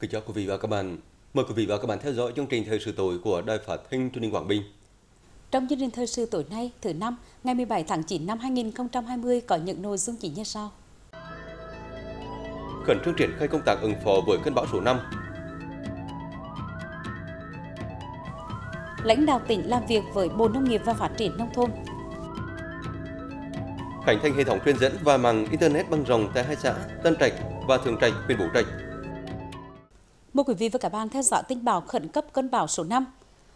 Kính chào quý vị và các bạn. Mời quý vị và các bạn theo dõi chương trình Thời sự tối của Đài Phát thanh Truyền hình Quảng Bình. Trong chương trình Thời sự tối nay, thứ năm, ngày 17 tháng 9 năm 2020 có những nội dung chính như sau. Khẩn trương triển khai công tác ứng phó với cơn bão số 5. Lãnh đạo tỉnh làm việc với Bộ Nông nghiệp và Phát triển Nông thôn khánh thành hệ thống truyền dẫn và mạng Internet băng rồng tại hai xã Tân Trạch và Thường Trạch, huyện Bố Trạch Mời quý vị và các bạn theo dõi tin báo khẩn cấp cơn bão số 5.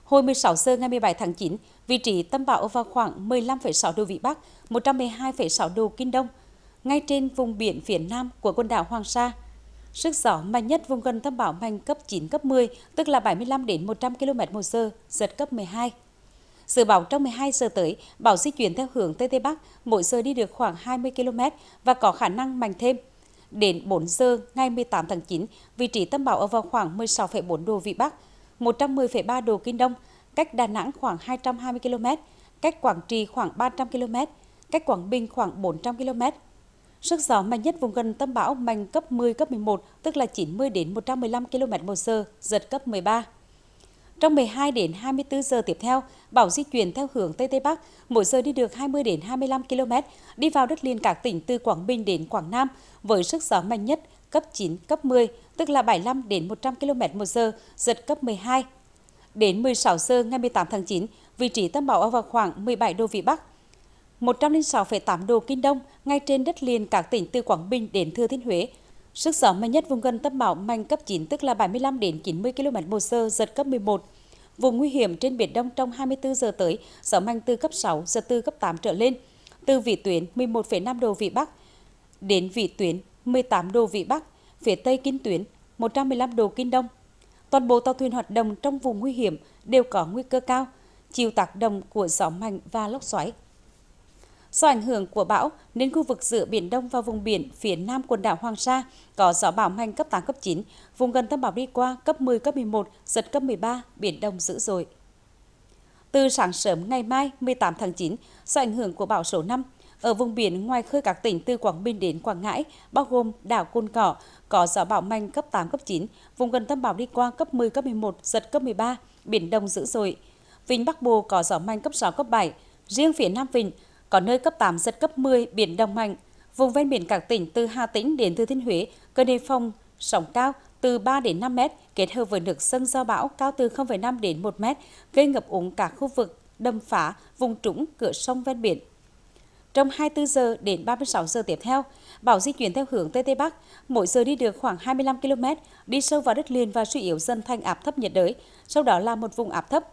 Hồi 16 giờ ngày 17 tháng 9, vị trí tâm bão ở vào khoảng 15,6 độ Vĩ Bắc, 112,6 độ Kinh Đông, ngay trên vùng biển phía nam của quần đảo Hoàng Sa. Sức gió mạnh nhất vùng gần tâm bão mạnh cấp 9, cấp 10, tức là 75 đến 100 km một giờ, giật cấp 12. Dự báo trong 12 giờ tới, bão di chuyển theo hướng Tây Tây Bắc, mỗi giờ đi được khoảng 20 km và có khả năng mạnh thêm. Đến 4 giờ ngày 18 tháng 9, vị trí tâm bão ở vào khoảng 16,4 độ Vĩ Bắc, 110,3 độ Kinh Đông, cách Đà Nẵng khoảng 220 km, cách Quảng Trị khoảng 300 km, cách Quảng Bình khoảng 400 km. Sức gió mạnh nhất vùng gần tâm bão mạnh cấp 10, cấp 11, tức là 90 đến 115 km/h, giật cấp 13. Trong 12 đến 24 giờ tiếp theo, bão di chuyển theo hướng Tây Tây Bắc, mỗi giờ đi được 20 đến 25 km, đi vào đất liền các tỉnh từ Quảng Bình đến Quảng Nam với sức gió mạnh nhất cấp 9, cấp 10, tức là 75 đến 100 km một giờ, giật cấp 12. Đến 16 giờ ngày 18 tháng 9, vị trí tâm bão ở vào khoảng 17 độ Vĩ Bắc, 106,8 độ Kinh Đông, ngay trên đất liền các tỉnh từ Quảng Bình đến Thừa Thiên Huế, Sức gió mạnh nhất vùng gần tâm bão mạnh cấp 9 tức là 75 đến 90 km/h, giật cấp 11. Vùng nguy hiểm trên biển Đông trong 24 giờ tới, gió mạnh từ cấp 6 giật từ cấp 8 trở lên. Từ vị tuyến 11,5 độ vĩ Bắc đến vị tuyến 18 độ vĩ Bắc, phía tây kinh tuyến 115 độ kinh Đông. Toàn bộ tàu thuyền hoạt động trong vùng nguy hiểm đều có nguy cơ cao, chịu tác động của gió mạnh và lốc xoáy. Do ảnh hưởng của bão nên khu vực giữa Biển Đông và vùng biển phía nam quần đảo Hoàng Sa có gió bão mạnh cấp 8, cấp 9, vùng gần tâm bão đi qua cấp 10, cấp 11, giật cấp 13, biển đông dữ dội. Từ sáng sớm ngày mai 18 tháng 9, do ảnh hưởng của bão số 5, ở vùng biển ngoài khơi các tỉnh từ Quảng Bình đến Quảng Ngãi, bao gồm đảo Côn Cỏ, có gió bão mạnh cấp 8, cấp 9, vùng gần tâm bão đi qua cấp 10, cấp 11, giật cấp 13, biển đông dữ dội. Vịnh Bắc Bộ có gió mạnh cấp 6, cấp 7, riêng phía Nam Vịnh có nơi cấp 8, giật cấp 10, biển động mạnh. Vùng ven biển các tỉnh từ Hà Tĩnh đến Thừa Thiên Huế, cơn đề phong sóng cao từ 3 đến 5 mét, kết hợp với nước sân do bão cao từ 0,5 đến 1 mét, gây ngập úng cả khu vực đầm phá, vùng trũng, cửa sông ven biển. Trong 24 giờ đến 36 giờ tiếp theo, bão di chuyển theo hướng Tây Tây Bắc, mỗi giờ đi được khoảng 25 km, đi sâu vào đất liền và suy yếu dần thành áp thấp nhiệt đới, sau đó là một vùng áp thấp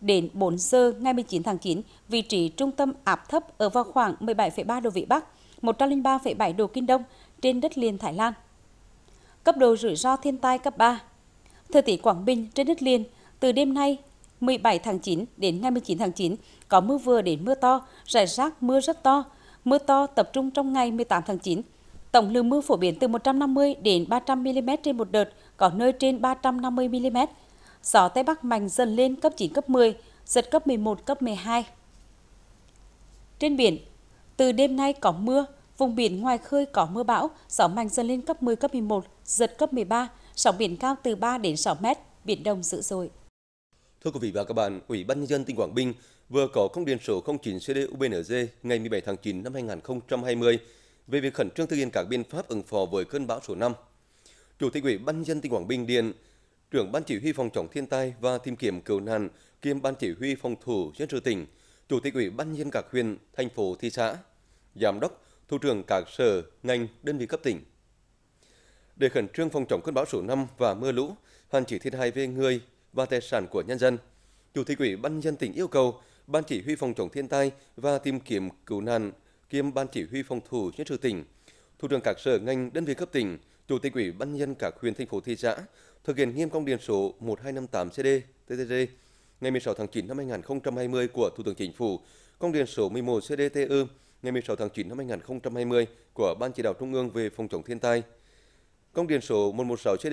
Đến 4 giờ ngày 19 tháng 9, vị trí trung tâm áp thấp ở vào khoảng 17,3 độ Vĩ Bắc, 103,7 độ Kinh Đông trên đất liền Thái Lan. Cấp độ rủi ro thiên tai cấp 3. Thời tiết Quảng Bình trên đất liền, từ đêm nay 17 tháng 9 đến ngày 19 tháng 9 có mưa vừa đến mưa to, rải rác mưa rất to. Mưa to tập trung trong ngày 18 tháng 9. Tổng lượng mưa phổ biến từ 150 đến 300 mm trên một đợt, có nơi trên 350 mm gió Tây Bắc mạnh dần lên cấp 9, cấp 10, giật cấp 11, cấp 12. Trên biển, từ đêm nay có mưa, vùng biển ngoài khơi có mưa bão, gió mạnh dần lên cấp 10, cấp 11, giật cấp 13, sóng biển cao từ 3 đến 6 mét, biển đông dữ dội. Thưa quý vị và các bạn, Ủy ban nhân dân tỉnh Quảng Bình vừa có công điện số 09 CDUBNZ ngày 17 tháng 9 năm 2020 về việc khẩn trương thực hiện các biện pháp ứng phó với cơn bão số 5. Chủ tịch Ủy ban nhân dân tỉnh Quảng Bình điện trưởng Ban Chỉ huy Phòng chống thiên tai và tìm kiếm cứu nạn kiêm Ban Chỉ huy Phòng thủ dân sự tỉnh, Chủ tịch Ủy ban nhân các huyện, thành phố, thị xã, Giám đốc, Thủ trưởng các sở, ngành, đơn vị cấp tỉnh. Để khẩn trương phòng chống cơn bão số 5 và mưa lũ, hạn chế thiệt hại về người và tài sản của nhân dân, Chủ tịch Ủy ban dân tỉnh yêu cầu Ban Chỉ huy Phòng chống thiên tai và tìm kiếm cứu nạn kiêm Ban Chỉ huy Phòng thủ nhân sự tỉnh, Thủ trưởng các sở ngành đơn vị cấp tỉnh, Chủ tịch Ủy ban nhân các huyện thành phố thị xã thực hiện nghiêm công điện số 1258 CD TTG ngày 16 tháng 9 năm 2020 của Thủ tướng Chính phủ, công điện số 11 CDTU e, ngày 16 tháng 9 năm 2020 của Ban chỉ đạo Trung ương về phòng chống thiên tai, công điện số 116 CD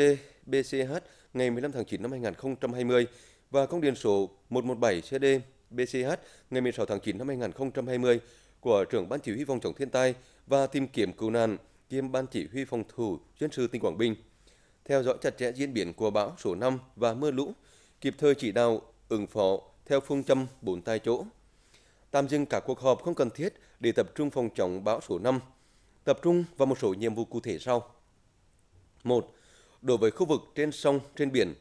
BCH ngày 15 tháng 9 năm 2020 và công điện số 117 CD BCH ngày 16 tháng 9 năm 2020 của trưởng Ban chỉ huy phòng chống thiên tai và tìm kiếm cứu nạn kiêm Ban chỉ huy phòng thủ chiến sự tỉnh Quảng Bình theo dõi chặt chẽ diễn biến của bão số 5 và mưa lũ, kịp thời chỉ đạo ứng phó theo phương châm bốn tại chỗ. Tạm dừng cả cuộc họp không cần thiết để tập trung phòng chống bão số 5, tập trung vào một số nhiệm vụ cụ thể sau. 1. Đối với khu vực trên sông, trên biển,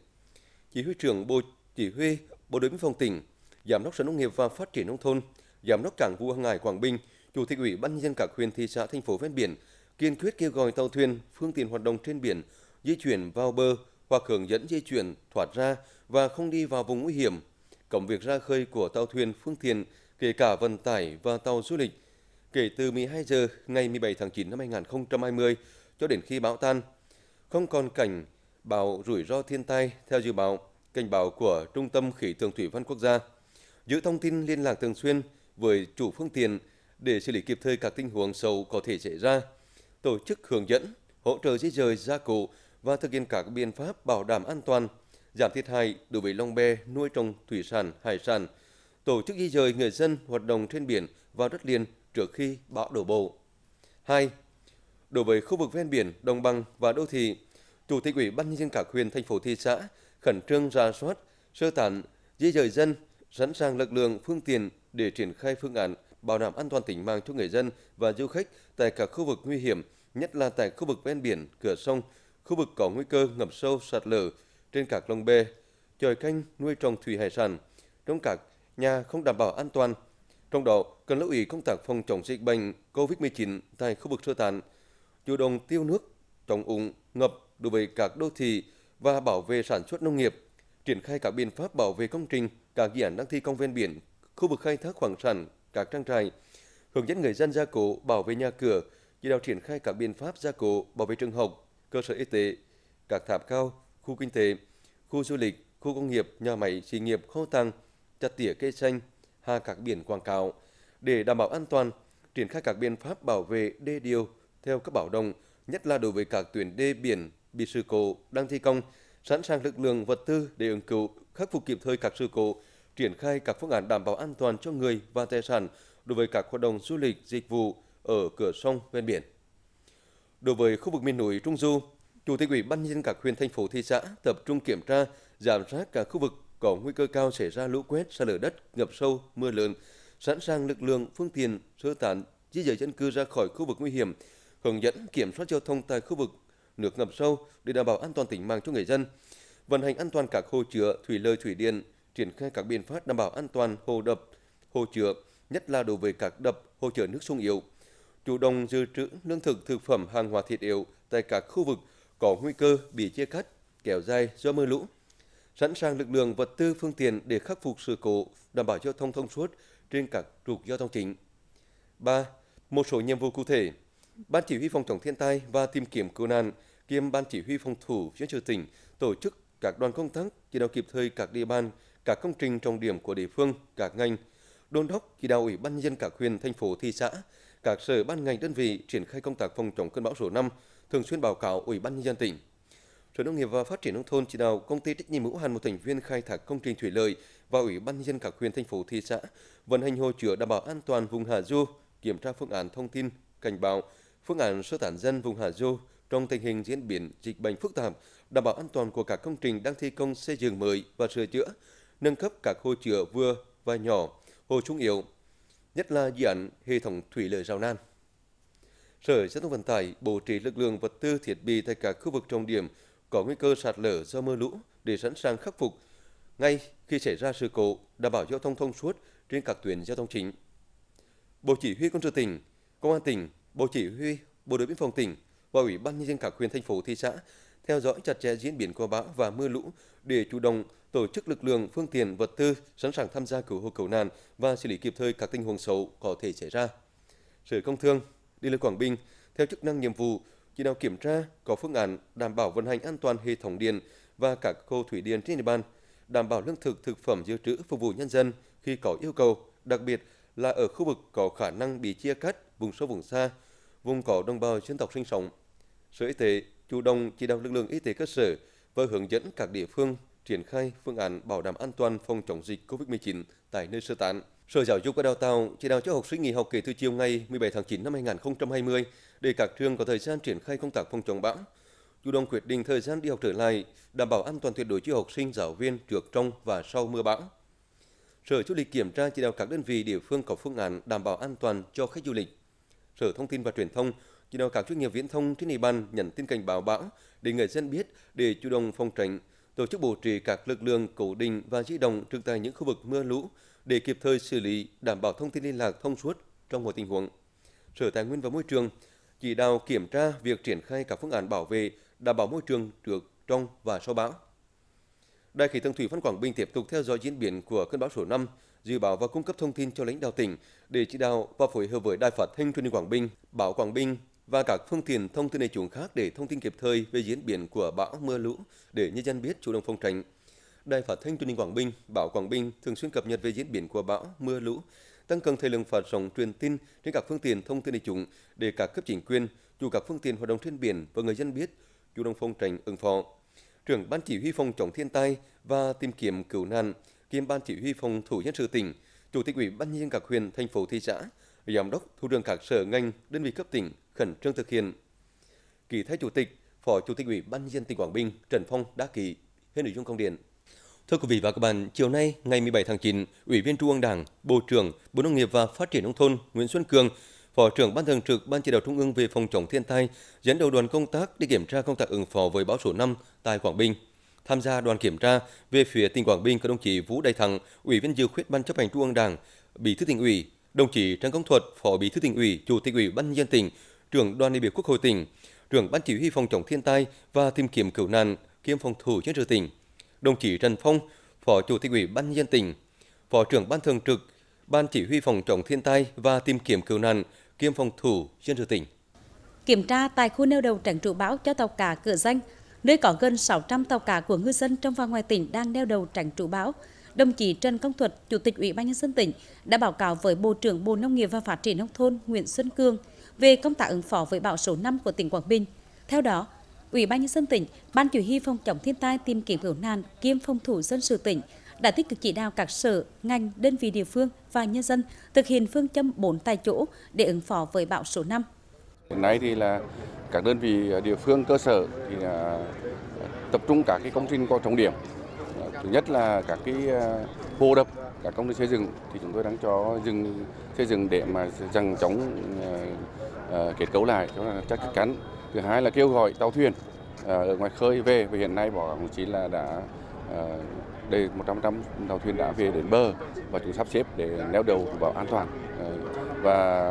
Chỉ huy trưởng Bộ Chỉ huy Bộ đội biên phòng tỉnh, Giám đốc Sở Nông nghiệp và Phát triển nông thôn, Giám đốc Cảng vụ hàng hải Quảng Bình, Chủ tịch Ủy ban nhân dân các huyện thị xã thành phố ven biển kiên quyết kêu gọi tàu thuyền, phương tiện hoạt động trên biển di chuyển vào bờ hoặc hướng dẫn di chuyển thoát ra và không đi vào vùng nguy hiểm, cấm việc ra khơi của tàu thuyền phương tiện, kể cả vận tải và tàu du lịch, kể từ 12 giờ ngày 17 tháng 9 năm 2020 cho đến khi bão tan. Không còn cảnh báo rủi ro thiên tai theo dự báo, cảnh báo của Trung tâm Khí tượng Thủy văn Quốc gia. Giữ thông tin liên lạc thường xuyên với chủ phương tiện để xử lý kịp thời các tình huống xấu có thể xảy ra, tổ chức hướng dẫn, hỗ trợ di rời gia cụ và thực hiện các biện pháp bảo đảm an toàn, giảm thiệt hại đối với lồng bè, nuôi trồng thủy sản, hải sản, tổ chức di dời người dân hoạt động trên biển vào đất liền trước khi bão đổ bộ. 2. Đối với khu vực ven biển, đồng bằng và đô thị, Chủ tịch Ủy ban nhân dân các huyện, thành phố, thị xã khẩn trương ra soát, sơ tán, di dời dân, sẵn sàng lực lượng, phương tiện để triển khai phương án bảo đảm an toàn tính mạng cho người dân và du khách tại các khu vực nguy hiểm, nhất là tại khu vực ven biển, cửa sông, khu vực có nguy cơ ngập sâu sạt lở trên các lồng bè, trời canh nuôi trồng thủy hải sản, trong các nhà không đảm bảo an toàn. Trong đó, cần lưu ý công tác phòng chống dịch bệnh COVID-19 tại khu vực sơ tán, chủ động tiêu nước, chống úng, ngập đối với các đô thị và bảo vệ sản xuất nông nghiệp, triển khai các biện pháp bảo vệ công trình, các dự án đang thi công ven biển, khu vực khai thác khoáng sản, các trang trại, hướng dẫn người dân gia cố bảo vệ nhà cửa, chỉ đạo triển khai các biện pháp gia cố bảo vệ trường học, cơ sở y tế, các tháp cao, khu kinh tế, khu du lịch, khu công nghiệp, nhà máy, xí nghiệp khô tăng, chặt tỉa cây xanh, hạ các biển quảng cáo để đảm bảo an toàn, triển khai các biện pháp bảo vệ đê điều theo các bảo đồng, nhất là đối với các tuyến đê biển bị sự cố đang thi công, sẵn sàng lực lượng vật tư để ứng cứu, khắc phục kịp thời các sự cố, triển khai các phương án đảm bảo an toàn cho người và tài sản đối với các hoạt động du lịch, dịch vụ ở cửa sông ven biển. Đối với khu vực miền núi Trung Du, Chủ tịch Ủy ban nhân dân các huyện thành phố thị xã tập trung kiểm tra, giám sát cả khu vực có nguy cơ cao xảy ra lũ quét, sạt lở đất, ngập sâu, mưa lớn, sẵn sàng lực lượng, phương tiện sơ tán di dời dân cư ra khỏi khu vực nguy hiểm, hướng dẫn kiểm soát giao thông tại khu vực nước ngập sâu để đảm bảo an toàn tính mạng cho người dân, vận hành an toàn các hồ chứa, thủy lợi, thủy điện, triển khai các biện pháp đảm bảo an toàn hồ đập, hồ chứa, nhất là đối với các đập, hồ chứa nước sung yếu, chủ động dự trữ lương thực thực phẩm hàng hóa thiết yếu tại các khu vực có nguy cơ bị chia cắt, kéo dài do mưa lũ, sẵn sàng lực lượng vật tư phương tiện để khắc phục sự cố, đảm bảo giao thông thông suốt trên các trục giao thông chính. 3. Một số nhiệm vụ cụ thể. Ban chỉ huy phòng chống thiên tai và tìm kiếm cứu nạn kiêm ban chỉ huy phòng thủ chiến sự tỉnh tổ chức các đoàn công tác chỉ đạo kịp thời các địa bàn, các công trình trọng điểm của địa phương, các ngành, đôn đốc chỉ đạo ủy ban nhân dân các huyện, thành phố, thị xã các sở ban ngành đơn vị triển khai công tác phòng chống cơn bão số 5, thường xuyên báo cáo Ủy ban nhân dân tỉnh. Sở Nông nghiệp và Phát triển nông thôn chỉ đạo công ty trách nhiệm hữu hạn một thành viên khai thác công trình thủy lợi và Ủy ban nhân dân các huyện thành phố thị xã vận hành hồ chứa đảm bảo an toàn vùng hạ du, kiểm tra phương án thông tin, cảnh báo, phương án sơ tán dân vùng hạ du trong tình hình diễn biến dịch bệnh phức tạp, đảm bảo an toàn của các công trình đang thi công xây dựng mới và sửa chữa, nâng cấp các hồ chứa vừa và nhỏ, hồ trung yếu, nhất là dự án hệ thống thủy lợi Rào nan Sở Giao thông Vận tải bố trí lực lượng vật tư thiết bị tại các khu vực trọng điểm có nguy cơ sạt lở do mưa lũ để sẵn sàng khắc phục ngay khi xảy ra sự cố, đảm bảo giao thông thông suốt trên các tuyến giao thông chính. Bộ Chỉ huy công sự tỉnh, Công an tỉnh, Bộ Chỉ huy Bộ đội Biên phòng tỉnh và Ủy ban nhân dân các huyện thành phố thị xã theo dõi chặt chẽ diễn biến của bão và mưa lũ để chủ động tổ chức lực lượng, phương tiện, vật tư sẵn sàng tham gia cứu hộ cứu nạn và xử lý kịp thời các tình huống xấu có thể xảy ra. Sở Công Thương, DL Quảng Bình theo chức năng nhiệm vụ chỉ đạo kiểm tra có phương án đảm bảo vận hành an toàn hệ thống điện và các hồ thủy điện trên địa bàn, đảm bảo lương thực thực phẩm dự trữ phục vụ nhân dân khi có yêu cầu, đặc biệt là ở khu vực có khả năng bị chia cắt, vùng sâu vùng xa, vùng có đồng bào dân tộc sinh sống. Sở Y tế chủ động chỉ đạo lực lượng y tế cơ sở và hướng dẫn các địa phương triển khai phương án bảo đảm an toàn phòng chống dịch COVID-19 tại nơi sơ tán. Sở Giáo dục và Đào tạo chỉ đạo cho học sinh nghỉ học kể từ chiều ngày 17 tháng 9 năm 2020 để các trường có thời gian triển khai công tác phòng chống bão, chủ động quyết định thời gian đi học trở lại, đảm bảo an toàn tuyệt đối cho học sinh, giáo viên trước, trong và sau mưa bão. Sở Du lịch kiểm tra chỉ đạo các đơn vị địa phương có phương án đảm bảo an toàn cho khách du lịch. Sở Thông tin và Truyền thông chỉ đạo các chuyên nghiệp viễn thông trên địa bàn nhận tin cảnh báo bão để người dân biết để chủ động phòng tránh, tổ chức bổ trí các lực lượng cố định và di động trực tại những khu vực mưa lũ để kịp thời xử lý, đảm bảo thông tin liên lạc thông suốt trong mọi tình huống. Sở Tài nguyên và Môi trường chỉ đạo kiểm tra việc triển khai các phương án bảo vệ, đảm bảo môi trường trước, trong và sau bão. đại khí tượng thủy văn Quảng Bình tiếp tục theo dõi diễn biến của cơn bão số 5, dự báo và cung cấp thông tin cho lãnh đạo tỉnh để chỉ đạo và phối hợp với Đài Phát thanh Truyền hình Quảng Bình, bảo Quảng Bình và các phương tiện thông tin đại chúng khác để thông tin kịp thời về diễn biến của bão mưa lũ để nhân dân biết chủ động phòng tránh. Đài Phát thanh Truyền hình Quảng Bình, báo Quảng Bình thường xuyên cập nhật về diễn biến của bão mưa lũ, tăng cường thời lượng phát sóng truyền tin trên các phương tiện thông tin đại chúng để các cấp chính quyền, chủ các phương tiện hoạt động trên biển và người dân biết chủ động phòng tránh ứng phó. Trưởng Ban Chỉ huy phòng chống thiên tai và tìm kiếm cứu nạn, kiêm Ban Chỉ huy phòng thủ nhân sự tỉnh, Chủ tịch Ủy ban nhân dân các huyện, thành phố, thị xã, Giám đốc, Thủ trưởng các sở ngành, đơn vị cấp tỉnh khẩn trương thực hiện. Kỳ thay chủ tịch, Phó Chủ tịch Ủy ban dân tỉnh Quảng Bình Trần Phong đã ký hết nội dung công điện. Thưa quý vị và các bạn, chiều nay ngày 17 tháng 9, Ủy viên Trung ương Đảng, Bộ trưởng Bộ Nông nghiệp và Phát triển nông thôn Nguyễn Xuân Cường, Phó trưởng Ban thường trực Ban chỉ đạo Trung ương về phòng chống thiên tai, dẫn đầu đoàn công tác đi kiểm tra công tác ứng phó với bão số 5 tại Quảng Bình. Tham gia đoàn kiểm tra về phía tỉnh Quảng Bình có đồng chí Vũ Đại Thắng, Ủy viên Dự khuyết Ban chấp hành Trung ương Đảng, Bí thư tỉnh ủy, đồng chí Trần Công Thuật, Phó Bí thư tỉnh ủy, Chủ tịch ủy Ban nhân dân tỉnh, trưởng đoàn đại biểu Quốc hội tỉnh, trưởng ban chỉ huy phòng chống thiên tai và tìm kiếm cứu nạn kiêm phòng thủ chiến sự tỉnh, đồng chí Trần Phong, phó chủ tịch ủy ban nhân dân tỉnh, phó trưởng ban thường trực ban chỉ huy phòng chống thiên tai và tìm kiếm cứu nạn kiêm phòng thủ chiến sự tỉnh. Kiểm tra tại khu neo đậu tránh trụ bão cho tàu cá cửa danh, nơi có gần 600 tàu cá của ngư dân trong và ngoài tỉnh đang neo đậu tránh trụ bão, đồng chí Trần Công Thuật, Chủ tịch Ủy ban nhân dân tỉnh đã báo cáo với Bộ trưởng Bộ Nông nghiệp và Phát triển nông thôn Nguyễn Xuân Cương về công tác ứng phó với bão số 5 của tỉnh Quảng Bình. Theo đó, Ủy ban nhân dân tỉnh, Ban chỉ huy phòng chống thiên tai tìm kiếm cứu nạn kiêm phòng thủ dân sự tỉnh đã tích cực chỉ đạo các sở, ngành, đơn vị địa phương và nhân dân thực hiện phương châm 4 tại chỗ để ứng phó với bão số 5. Hiện nay thì là các đơn vị địa phương cơ sở thì là tập trung các cái công trình có trọng điểm. Thứ nhất là các cái à, hồ đập cả công ty xây dựng thì chúng tôi đang cho dừng xây dựng để mà rằng chống uh, kết cấu lại cho chắc chắn thứ hai là kêu gọi tàu thuyền uh, ở ngoài khơi về và hiện nay bảo đồng chí là đã uh, đây 100 tàu thuyền đã về đến bờ và chúng sắp xếp để neo đầu bảo an toàn và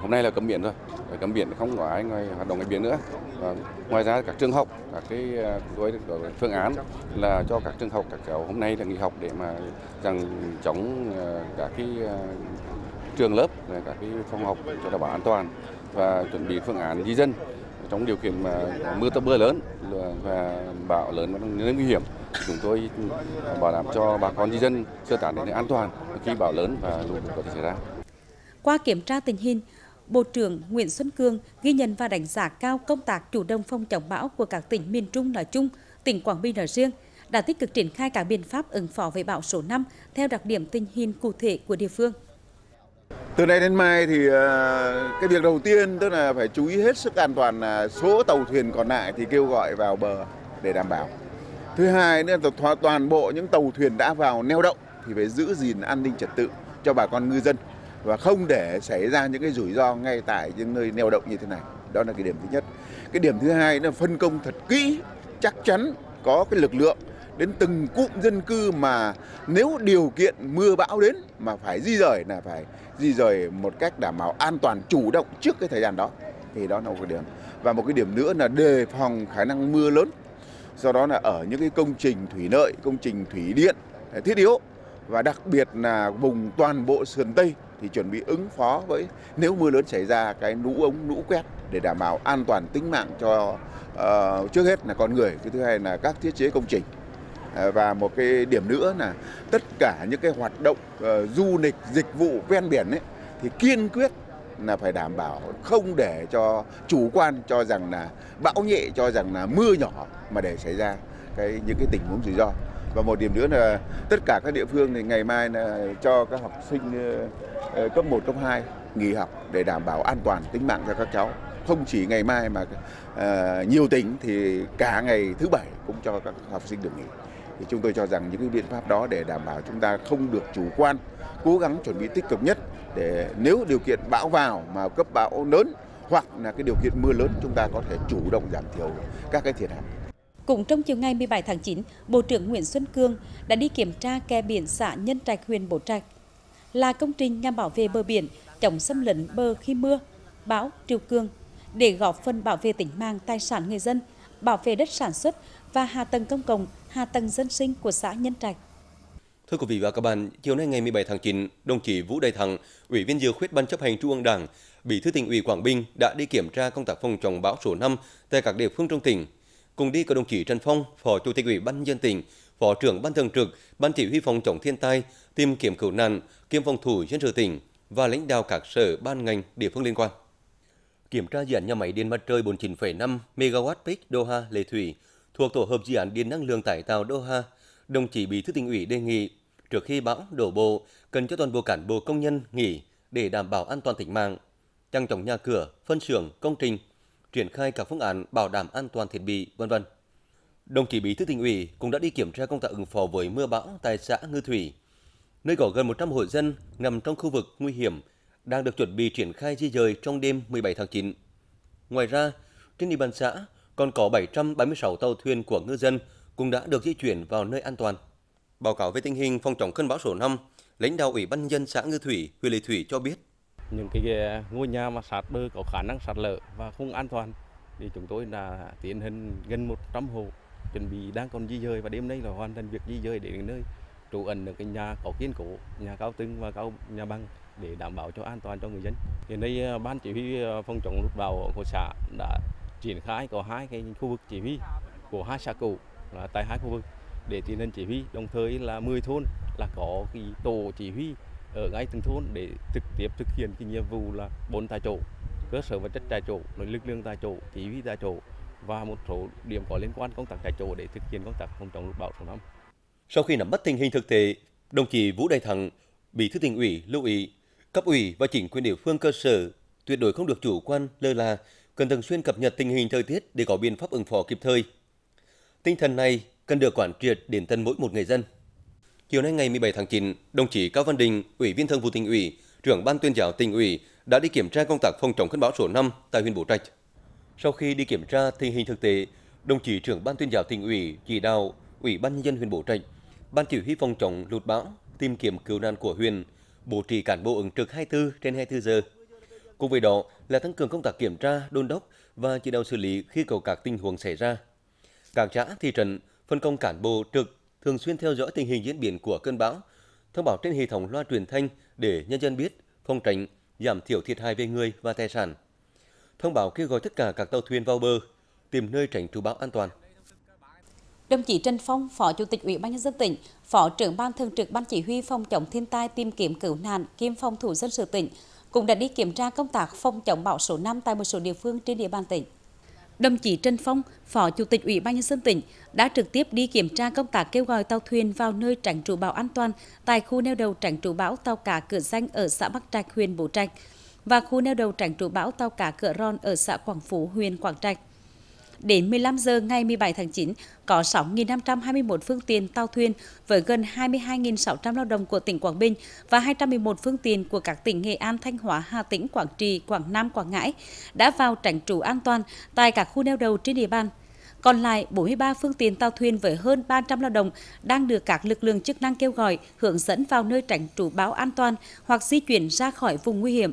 hôm nay là cấm biển thôi cấm biển không có ai ngoài hoạt động ngoài biển nữa Vâng. ngoài ra các trường học, các cái à, đối có phương án là cho các trường học các cháu hôm nay là nghỉ học để mà rằng chống à, cả cái à, trường lớp, và các cái phòng học cho đảm bảo an toàn và chuẩn bị phương án di dân trong điều kiện mà mưa to mưa lớn và bão lớn và nguy hiểm chúng tôi bảo đảm cho bà con di dân sơ tán đến an toàn khi bão lớn và lũ lụt có thể xảy ra. Qua kiểm tra tình hình, Bộ trưởng Nguyễn Xuân Cương ghi nhận và đánh giá cao công tác chủ động phòng chống bão của các tỉnh miền Trung nói chung, tỉnh Quảng Bình nói riêng, đã tích cực triển khai các biện pháp ứng phó với bão số 5 theo đặc điểm tình hình cụ thể của địa phương. Từ nay đến mai thì ờ, cái việc đầu tiên tức là phải chú ý hết sức an toàn là số tàu thuyền còn lại thì kêu gọi vào bờ để đảm bảo. Thứ hai nữa là toàn bộ những tàu thuyền đã vào neo đậu thì phải giữ gìn an ninh trật tự cho bà con ngư dân và không để xảy ra những cái rủi ro ngay tại những nơi neo đậu như thế này đó là cái điểm thứ nhất cái điểm thứ hai là phân công thật kỹ chắc chắn có cái lực lượng đến từng cụm dân cư mà nếu điều kiện mưa bão đến mà phải di rời là phải di rời một cách đảm bảo an toàn chủ động trước cái thời gian đó thì đó là một cái điểm và một cái điểm nữa là đề phòng khả năng mưa lớn do đó là ở những cái công trình thủy lợi công trình thủy điện à, thiết yếu và đặc biệt là vùng toàn bộ sườn tây thì chuẩn bị ứng phó với nếu mưa lớn xảy ra cái lũ ống lũ quét để đảm bảo an toàn tính mạng cho uh, trước hết là con người cái thứ hai là các thiết chế công trình uh, và một cái điểm nữa là tất cả những cái hoạt động uh, du lịch dịch vụ ven biển ấy thì kiên quyết là phải đảm bảo không để cho chủ quan cho rằng là bão nhẹ cho rằng là mưa nhỏ mà để xảy ra cái những cái tình huống rủi ro và một điểm nữa là tất cả các địa phương thì ngày mai là cho các học sinh ờ, ờ, cấp 1, cấp 2 nghỉ học để đảm bảo an toàn tính mạng cho các cháu không chỉ ngày mai mà ờ, nhiều tỉnh thì cả ngày thứ bảy cũng cho các học sinh được nghỉ thì chúng tôi cho rằng những cái biện pháp đó để đảm bảo chúng ta không được chủ quan cố gắng chuẩn bị tích cực nhất để nếu điều kiện bão vào mà cấp bão lớn hoặc là cái điều kiện mưa lớn chúng ta có thể chủ động giảm thiểu các cái thiệt hại cũng trong chiều ngày 17 tháng 9, Bộ trưởng Nguyễn Xuân Cương đã đi kiểm tra kè biển xã Nhân Trạch, huyện Bố Trạch. Là công trình nhằm bảo vệ bờ biển, chống xâm lấn bờ khi mưa, bão, triều cường để góp phần bảo vệ tính mạng tài sản người dân, bảo vệ đất sản xuất và hạ tầng công cộng, hạ tầng dân sinh của xã Nhân Trạch. Thưa quý vị và các bạn, chiều nay ngày 17 tháng 9, đồng chí Vũ Đại Thắng, Ủy viên Dự khuyết Ban chấp hành Trung ương Đảng, Bí thư tỉnh ủy Quảng Bình đã đi kiểm tra công tác phòng chống bão số 5 tại các địa phương trong tỉnh Cùng đi có đồng chí Trần Phong, Phó Chủ tịch Ủy ban dân tỉnh, Phó trưởng Ban thường trực, Ban chỉ huy phòng chống thiên tai, tìm kiếm cứu nạn, kiêm phòng thủ dân sự tỉnh và lãnh đạo các sở ban ngành địa phương liên quan. Kiểm tra dự án nhà máy điện mặt trời 49,5 MW peak Doha Lệ Thủy thuộc tổ hợp dự án điện năng lượng tái tạo Doha, đồng chí Bí thư tỉnh ủy đề nghị trước khi bão đổ bộ cần cho toàn bộ cán bộ công nhân nghỉ để đảm bảo an toàn tính mạng, trang trọng nhà cửa, phân xưởng, công trình triển khai các phương án bảo đảm an toàn thiết bị, vân vân. Đồng chí Bí thư tỉnh ủy cũng đã đi kiểm tra công tác ứng phó với mưa bão tại xã Ngư Thủy, nơi có gần 100 hộ dân nằm trong khu vực nguy hiểm đang được chuẩn bị triển khai di dời trong đêm 17 tháng 9. Ngoài ra, trên địa bàn xã còn có 776 tàu thuyền của ngư dân cũng đã được di chuyển vào nơi an toàn. Báo cáo về tình hình phòng chống cơn bão số 5, lãnh đạo Ủy ban nhân dân xã Ngư Thủy, huyện Lệ Thủy cho biết những cái ờ, ngôi nhà mà sạt bờ có khả năng sạt lở và không an toàn thì chúng tôi đã tiến hành gần 100 hộ chuẩn bị đang còn di dời và đêm nay là hoàn thành việc di dời đến nơi trú ẩn được cái nhà có kiên cố, nhà cao tầng và cao nhà băng để đảm bảo cho an toàn cho người dân. Hiện nay ờ, ban chỉ huy ờ, phòng chống lụt bão của xã đã triển khai có hai cái khu vực chỉ huy của hai xã cũ là tại hai khu vực để tiến hành chỉ huy đồng thời là 10 thôn là có cái tổ chỉ huy ở ngay từng thôn để trực tiếp thực hiện cái nhiệm vụ là bốn tại chỗ cơ sở vật chất tại chỗ rồi lực lượng tại chỗ chỉ huy tại chỗ và một số điểm có liên quan công tác tại chỗ để thực hiện công tác phòng chống lụt bão số năm sau khi nắm bắt tình hình thực tế đồng chí vũ đại thắng bí thư tỉnh ủy lưu ý cấp ủy và chính quyền địa phương cơ sở tuyệt đối không được chủ quan lơ là cần thường xuyên cập nhật tình hình thời tiết để có biện pháp ứng phó kịp thời tinh thần này cần được quản triệt đến tận mỗi một người dân Chiều nay ngày 17 tháng 9, đồng chí Cao Văn Đình, Ủy viên Thường vụ tỉnh ủy, trưởng ban tuyên giáo tỉnh ủy đã đi kiểm tra công tác phòng chống cơn bão số 5 tại huyện Bố Trạch. Sau khi đi kiểm tra tình hình thực tế, đồng chí trưởng ban tuyên giáo tỉnh ủy chỉ đạo Ủy ban nhân dân huyện Bố Trạch, ban chỉ huy phòng chống lụt bão, tìm kiếm cứu nạn của huyện bố trì cán bộ ứng trực 24 trên 24 giờ. Cùng với đó là tăng cường công tác kiểm tra, đôn đốc và chỉ đạo xử lý khi có các tình huống xảy ra. Các xã, thị trấn phân công cán bộ trực thường xuyên theo dõi tình hình diễn biến của cơn bão, thông báo trên hệ thống loa truyền thanh để nhân dân biết, phòng tránh, giảm thiểu thiệt hại về người và tài sản. Thông báo kêu gọi tất cả các tàu thuyền vào bờ, tìm nơi tránh trú bão an toàn. Đồng chí Trần Phong, Phó Chủ tịch Ủy ban nhân dân tỉnh, Phó trưởng ban thường trực ban chỉ huy phòng chống thiên tai tìm kiếm cứu nạn, kiêm phòng thủ dân sự tỉnh, cũng đã đi kiểm tra công tác phòng chống bão số 5 tại một số địa phương trên địa bàn tỉnh. Đồng chí Trần Phong, Phó Chủ tịch Ủy ban nhân dân tỉnh đã trực tiếp đi kiểm tra công tác kêu gọi tàu thuyền vào nơi tránh trụ bão an toàn tại khu neo đầu tránh trụ bão tàu cá cửa danh ở xã Bắc Trạch, huyện Bố Trạch và khu neo đầu tránh trụ bão tàu cá cửa ron ở xã Quảng Phú, huyện Quảng Trạch. Đến 15 giờ ngày 17 tháng 9, có 6.521 phương tiện tàu thuyền với gần 22.600 lao động của tỉnh Quảng Bình và 211 phương tiện của các tỉnh Nghệ An, Thanh Hóa, Hà Tĩnh, Quảng Trị, Quảng Nam, Quảng Ngãi đã vào tránh trú an toàn tại các khu neo đậu trên địa bàn. Còn lại 43 phương tiện tàu thuyền với hơn 300 lao động đang được các lực lượng chức năng kêu gọi hướng dẫn vào nơi tránh trú báo an toàn hoặc di chuyển ra khỏi vùng nguy hiểm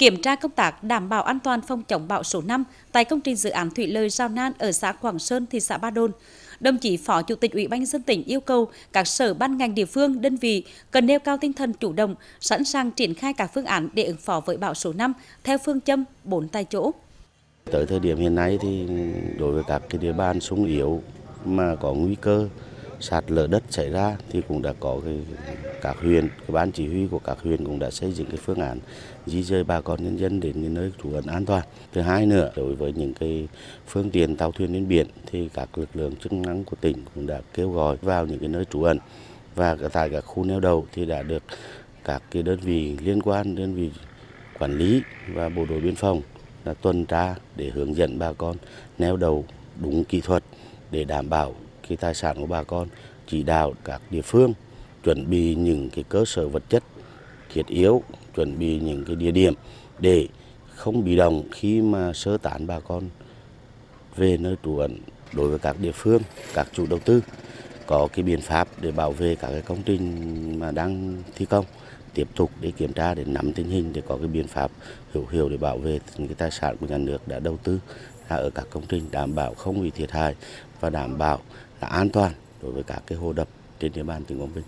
kiểm tra công tác đảm bảo an toàn phòng chống bão số 5 tại công trình dự án thủy lợi Giao Nan ở xã Quảng Sơn, thị xã Ba Đôn. Đồng chí Phó Chủ tịch Ủy ban nhân dân tỉnh yêu cầu các sở ban ngành địa phương, đơn vị cần nêu cao tinh thần chủ động, sẵn sàng triển khai các phương án để ứng phó với bão số 5 theo phương châm bốn tại chỗ. Tới thời điểm hiện nay thì đối với các cái địa bàn sung yếu mà có nguy cơ sạt lở đất xảy ra thì cũng đã có cái, các huyện, cái ban chỉ huy của các huyện cũng đã xây dựng cái phương án di rời bà con nhân dân đến những nơi trú ẩn an toàn. Thứ hai nữa, đối với những cái phương tiện tàu thuyền trên biển thì các lực lượng chức năng của tỉnh cũng đã kêu gọi vào những cái nơi trú ẩn và tại các khu neo đậu thì đã được các cái đơn vị liên quan, đơn vị quản lý và bộ đội biên phòng là tuần tra để hướng dẫn bà con neo đậu đúng kỹ thuật để đảm bảo cái tài sản của bà con, chỉ đạo các địa phương chuẩn bị những cái cơ sở vật chất thiết yếu chuẩn bị những cái địa điểm để không bị động khi mà sơ tán bà con về nơi trú ẩn đối với các địa phương, các chủ đầu tư có cái biện pháp để bảo vệ các cái công trình mà đang thi công tiếp tục để kiểm tra để nắm tình hình để có cái biện pháp hữu hiệu để bảo vệ những cái tài sản của nhà nước đã đầu tư ra ở các công trình đảm bảo không bị thiệt hại và đảm bảo là an toàn đối với các cái hồ đập trên địa bàn tỉnh Quảng Bình.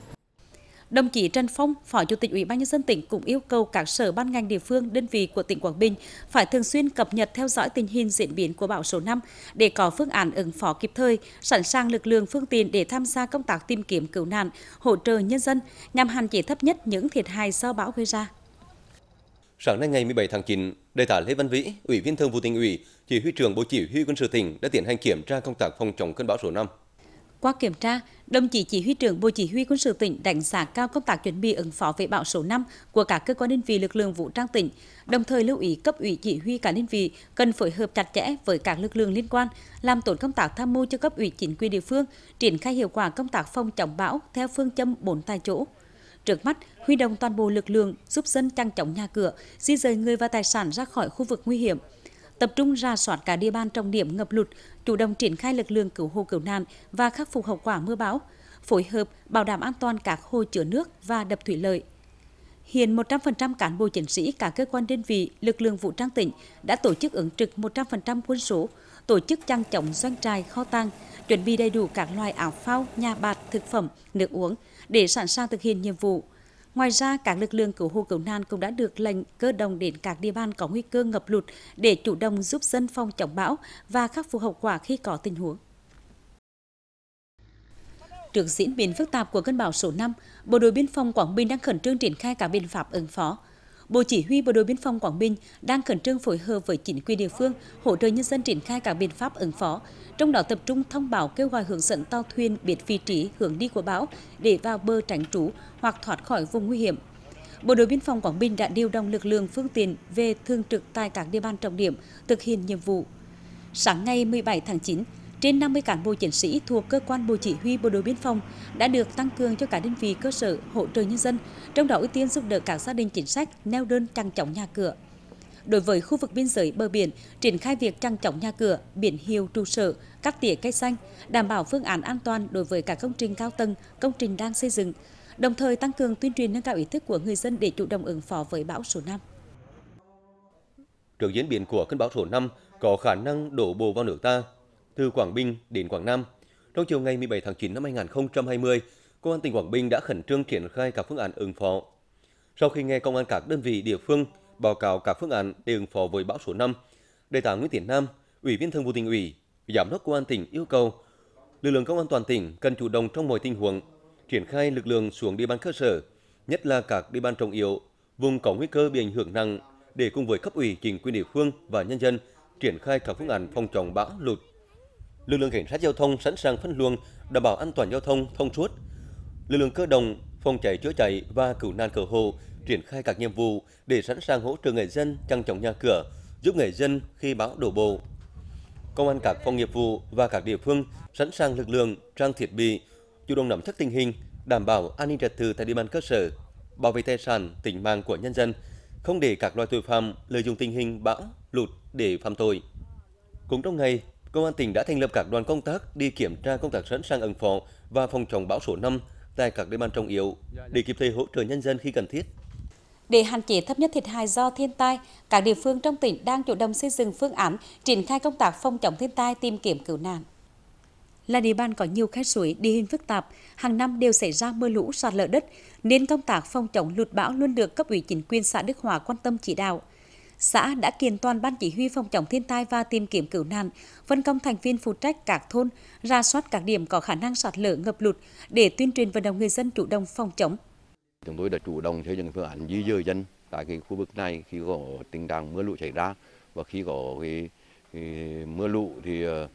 Đồng chí Trần Phong, Phó Chủ tịch Ủy ban nhân dân tỉnh cũng yêu cầu các sở ban ngành địa phương, đơn vị của tỉnh Quảng Bình phải thường xuyên cập nhật theo dõi tình hình diễn biến của bão số 5 để có phương án ứng phó kịp thời, sẵn sàng lực lượng phương tiện để tham gia công tác tìm kiếm cứu nạn, hỗ trợ nhân dân nhằm hạn chế thấp nhất những thiệt hại do bão gây ra. Sáng nay ngày 17 tháng 9, Đại tá Lê Văn Vĩ, Ủy viên Thường vụ tỉnh ủy, Chỉ huy trưởng Bộ Chỉ huy quân sự tỉnh đã tiến hành kiểm tra công tác phòng chống cơn bão số 5 qua kiểm tra, đồng chí chỉ huy trưởng Bộ Chỉ huy Quân sự tỉnh đánh giá cao công tác chuẩn bị ứng phó về bão số 5 của các cơ quan đơn vị lực lượng vũ trang tỉnh, đồng thời lưu ý cấp ủy chỉ huy cả đơn vị cần phối hợp chặt chẽ với các lực lượng liên quan, làm tốt công tác tham mưu cho cấp ủy chính quyền địa phương, triển khai hiệu quả công tác phòng chống bão theo phương châm bốn tại chỗ. Trước mắt, huy động toàn bộ lực lượng giúp dân chăng chống nhà cửa, di rời người và tài sản ra khỏi khu vực nguy hiểm, tập trung ra soát cả địa bàn trọng điểm ngập lụt, chủ động triển khai lực lượng cứu hộ cứu nạn và khắc phục hậu quả mưa bão, phối hợp bảo đảm an toàn các hồ chứa nước và đập thủy lợi. Hiện 100% cán bộ chiến sĩ cả cơ quan đơn vị, lực lượng vũ trang tỉnh đã tổ chức ứng trực 100% quân số, tổ chức trang chống doanh trại kho tang, chuẩn bị đầy đủ các loại áo phao, nhà bạt, thực phẩm, nước uống để sẵn sàng thực hiện nhiệm vụ, Ngoài ra, các lực lượng cứu hộ cứu nạn cũng đã được lệnh cơ động đến các địa bàn có nguy cơ ngập lụt để chủ động giúp dân phòng chống bão và khắc phục hậu quả khi có tình huống. Trước diễn biến phức tạp của cơn bão số 5, Bộ đội biên phòng Quảng Bình đang khẩn trương triển khai các biện pháp ứng phó, Bộ Chỉ huy Bộ đội Biên phòng Quảng Bình đang khẩn trương phối hợp với chính quyền địa phương hỗ trợ nhân dân triển khai các biện pháp ứng phó, trong đó tập trung thông báo kêu gọi hướng dẫn tàu thuyền biệt vị trí hướng đi của bão để vào bờ tránh trú hoặc thoát khỏi vùng nguy hiểm. Bộ đội Biên phòng Quảng Bình đã điều động lực lượng phương tiện về thường trực tại các địa bàn trọng điểm thực hiện nhiệm vụ. Sáng ngày 17 tháng 9, trên 50 cán bộ chiến sĩ thuộc cơ quan Bộ Chỉ huy Bộ đội Biên phòng đã được tăng cường cho cả đơn vị cơ sở hỗ trợ nhân dân, trong đó ưu tiên giúp đỡ các gia đình chính sách, neo đơn chăn chống nhà cửa. Đối với khu vực biên giới bờ biển, triển khai việc chăn chống nhà cửa, biển hiệu trụ sở, cắt tỉa cây xanh, đảm bảo phương án an toàn đối với cả công trình cao tầng, công trình đang xây dựng, đồng thời tăng cường tuyên truyền nâng cao ý thức của người dân để chủ động ứng phó với bão số 5. Trước diễn biến của cơn bão số 5 có khả năng đổ bộ vào nước ta, từ Quảng Bình đến Quảng Nam. Trong chiều ngày 17 tháng 9 năm 2020, Công an tỉnh Quảng Bình đã khẩn trương triển khai các phương án ứng phó. Sau khi nghe công an các đơn vị địa phương báo cáo các phương án để ứng phó với bão số 5, Đại tá Nguyễn Tiến Nam, Ủy viên Thường vụ tỉnh ủy, Giám đốc Công an tỉnh yêu cầu lực lượng công an toàn tỉnh cần chủ động trong mọi tình huống, triển khai lực lượng xuống địa bàn cơ sở, nhất là các địa bàn trọng yếu, vùng có nguy cơ bị ảnh hưởng nặng để cùng với cấp ủy, chính quyền địa phương và nhân dân triển khai các phương án phòng chống bão lụt lực lượng cảnh sát giao thông sẵn sàng phân luồng, đảm bảo an toàn giao thông thông suốt. Lực lượng cơ động, phòng cháy chữa cháy và cứu nạn cứu hộ triển khai các nhiệm vụ để sẵn sàng hỗ trợ người dân trang trọng nhà cửa, giúp người dân khi bão đổ bộ. Công an các phòng nghiệp vụ và các địa phương sẵn sàng lực lượng, trang thiết bị, chủ động nắm chắc tình hình, đảm bảo an ninh trật tự tại địa bàn cơ sở, bảo vệ tài sản, tính mạng của nhân dân, không để các loại tội phạm lợi dụng tình hình bão, lụt để phạm tội. Cũng trong ngày, Công an tỉnh đã thành lập các đoàn công tác đi kiểm tra công tác sẵn sàng ứng phó và phòng chống bão số 5 tại các địa bàn trọng yếu để kịp thời hỗ trợ nhân dân khi cần thiết. Để hạn chế thấp nhất thiệt hại do thiên tai, các địa phương trong tỉnh đang chủ động xây dựng phương án triển khai công tác phòng chống thiên tai tìm kiếm cứu nạn. Là địa bàn có nhiều khe suối, đi hình phức tạp, hàng năm đều xảy ra mưa lũ sạt lở đất, nên công tác phòng chống lụt bão luôn được cấp ủy chính quyền xã Đức Hòa quan tâm chỉ đạo – xã đã kiện toàn ban chỉ huy phòng chống thiên tai và tìm kiếm cứu nạn, phân công thành viên phụ trách các thôn, ra soát các điểm có khả năng sạt lở ngập lụt để tuyên truyền vận động người dân chủ động phòng chống. Chúng tôi đã chủ động xây dựng phương án di dời dân tại cái khu vực này khi có tình trạng mưa lũ xảy ra và khi có cái, cái mưa lũ thì ờ,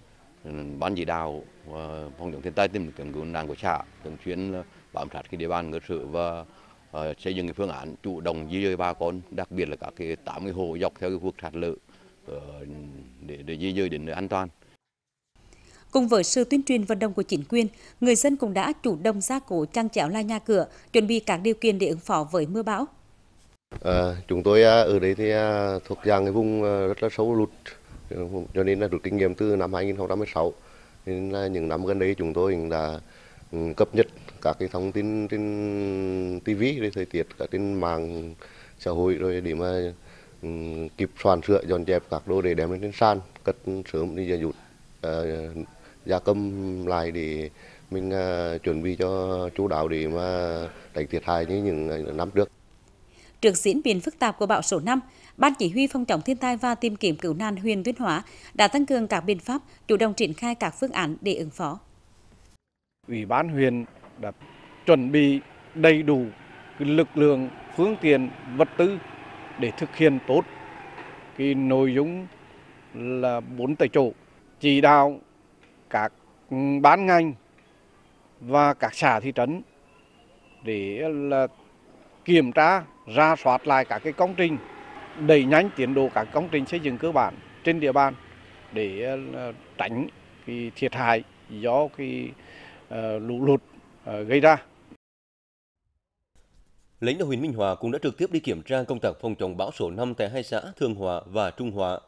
ban chỉ đạo ờ, phòng chống thiên tai tìm kiếm cứu nạn của xã thường xuyên bám sát cái địa bàn cơ sở và Ờ, xây dựng cái phương án chủ động di dời bà con, đặc biệt là các cái tám cái hồ dọc theo cái khu vực sạt lở ờ, để, để di dời đến nơi an toàn. Cùng với sự tuyên truyền vận động của chính quyền, người dân cũng đã chủ động gia cố trang chéo lại nhà cửa, chuẩn bị các điều kiện để ứng phó với mưa bão. À, chúng tôi à, ở đây thì à, thuộc dạng cái vùng à, rất là xấu lụt, cho nên là rút kinh nghiệm từ năm 2016 nên là những năm gần đây chúng tôi đã ừ, cập nhật các cái thông tin trên tivi rồi thời tiết ở trên mạng xã hội rồi để mà ừ, kịp soạn sửa dọn dẹp các đồ để đem lên trên sàn cất sớm đi giờ dụt ờ, gia cầm lại để mình ờ, chuẩn bị cho chú đạo để mà đánh thiệt hại như những ờ, năm trước. Trước diễn biến phức tạp của bão số 5, Ban Chỉ huy Phòng chống thiên tai và tìm kiếm cứu nạn huyện Tuyên Hóa đã tăng cường các biện pháp, chủ động triển khai các phương án để ứng phó. Ủy ban huyện đã chuẩn bị đầy đủ lực lượng phương tiện vật tư để thực hiện tốt cái nội dung là bốn tại chỗ chỉ đạo các bán ngành và các xã thị trấn để là kiểm tra ra soát lại các cái công trình đẩy nhanh tiến độ các công trình xây dựng cơ bản trên địa bàn để tránh cái thiệt hại do cái ờ, lũ lụt Ờ, gây ra. Lãnh đạo huyện Minh Hòa cũng đã trực tiếp đi kiểm tra công tác phòng chống bão số 5 tại hai xã Thường Hòa và Trung Hòa.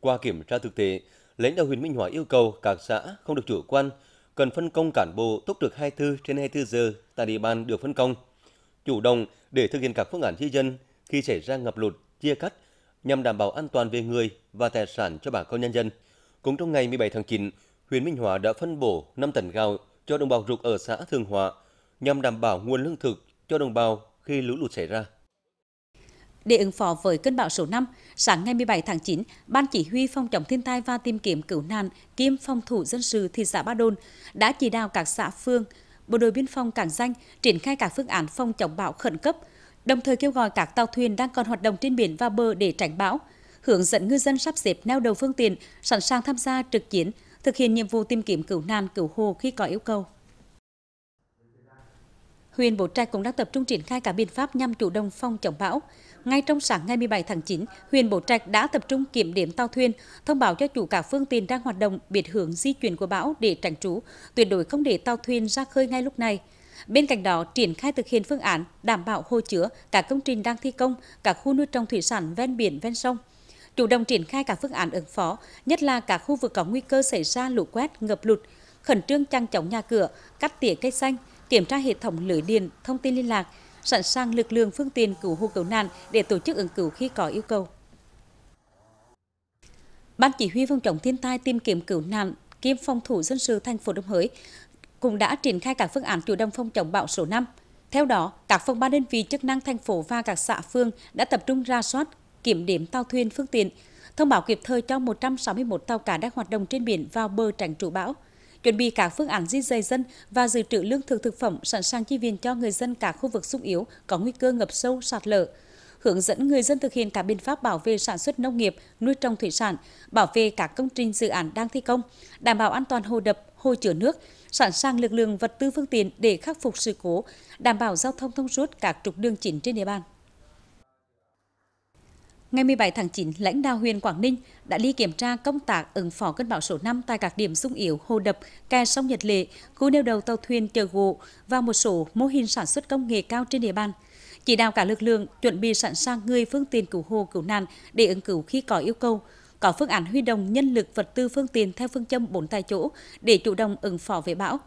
Qua kiểm tra thực tế, lãnh đạo huyện Minh Hòa yêu cầu các xã không được chủ quan, cần phân công cán bộ túc trực 24 trên 24 giờ tại địa bàn được phân công, chủ động để thực hiện các phương án di dân khi xảy ra ngập lụt, chia cắt nhằm đảm bảo an toàn về người và tài sản cho bà con nhân dân. Cũng trong ngày 17 tháng 9, huyện Minh Hòa đã phân bổ 5 tấn gạo cho đồng bào rục ở xã Thường Hòa nhằm đảm bảo nguồn lương thực cho đồng bào khi lũ lụt xảy ra. Để ứng phó với cơn bão số 5, sáng ngày 17 tháng 9, Ban Chỉ huy Phòng chống thiên tai và tìm kiếm cứu nạn kiêm phòng thủ dân sự thị xã Ba Đôn đã chỉ đạo các xã phương, bộ đội biên phòng Cảng Danh triển khai các phương án phòng chống bão khẩn cấp, đồng thời kêu gọi các tàu thuyền đang còn hoạt động trên biển và bờ để tránh bão, hướng dẫn ngư dân sắp xếp neo đầu phương tiện, sẵn sàng tham gia trực chiến thực hiện nhiệm vụ tìm kiếm cứu nạn cứu hộ khi có yêu cầu. Huyện Bố Trạch cũng đang tập trung triển khai các biện pháp nhằm chủ động phòng chống bão. Ngay trong sáng ngày 17 tháng 9, huyện Bố Trạch đã tập trung kiểm điểm tàu thuyền, thông báo cho chủ cả phương tiện đang hoạt động biệt hướng di chuyển của bão để tránh trú, tuyệt đối không để tàu thuyền ra khơi ngay lúc này. Bên cạnh đó, triển khai thực hiện phương án đảm bảo hồ chứa, cả công trình đang thi công, cả khu nuôi trồng thủy sản ven biển ven sông chủ động triển khai các phương án ứng phó, nhất là các khu vực có nguy cơ xảy ra lũ quét, ngập lụt, khẩn trương chăn chống nhà cửa, cắt tỉa cây xanh, kiểm tra hệ thống lưới điện, thông tin liên lạc, sẵn sàng lực lượng phương tiện cứu hộ cứu nạn để tổ chức ứng cứu khi có yêu cầu. Ban chỉ huy phòng chống thiên tai tìm kiếm cứu nạn kiêm phòng thủ dân sự thành phố Đồng Hới cũng đã triển khai các phương án chủ động phòng chống bão số 5. Theo đó, các phòng ban đơn vị chức năng thành phố và các xã phương đã tập trung ra soát, kiểm điểm tàu thuyền phương tiện, thông báo kịp thời cho 161 tàu cá đang hoạt động trên biển vào bờ tránh trụ bão, chuẩn bị các phương án di dời dân và dự trữ lương thực thực phẩm sẵn sàng chi viện cho người dân cả khu vực sung yếu có nguy cơ ngập sâu sạt lở, hướng dẫn người dân thực hiện các biện pháp bảo vệ sản xuất nông nghiệp, nuôi trồng thủy sản, bảo vệ các công trình dự án đang thi công, đảm bảo an toàn hồ đập, hồ chứa nước, sẵn sàng lực lượng vật tư phương tiện để khắc phục sự cố, đảm bảo giao thông thông suốt các trục đường chính trên địa bàn. Ngày 17 tháng 9, lãnh đạo huyện Quảng Ninh đã đi kiểm tra công tác ứng phó cơn bão số 5 tại các điểm sung yếu hồ đập, kè sông Nhật Lệ, khu neo đầu tàu thuyền chợ gỗ và một số mô hình sản xuất công nghệ cao trên địa bàn. Chỉ đạo cả lực lượng chuẩn bị sẵn sàng người phương tiện cứu hộ cứu nạn để ứng cứu khi có yêu cầu, có phương án huy động nhân lực vật tư phương tiện theo phương châm bốn tại chỗ để chủ động ứng phó với bão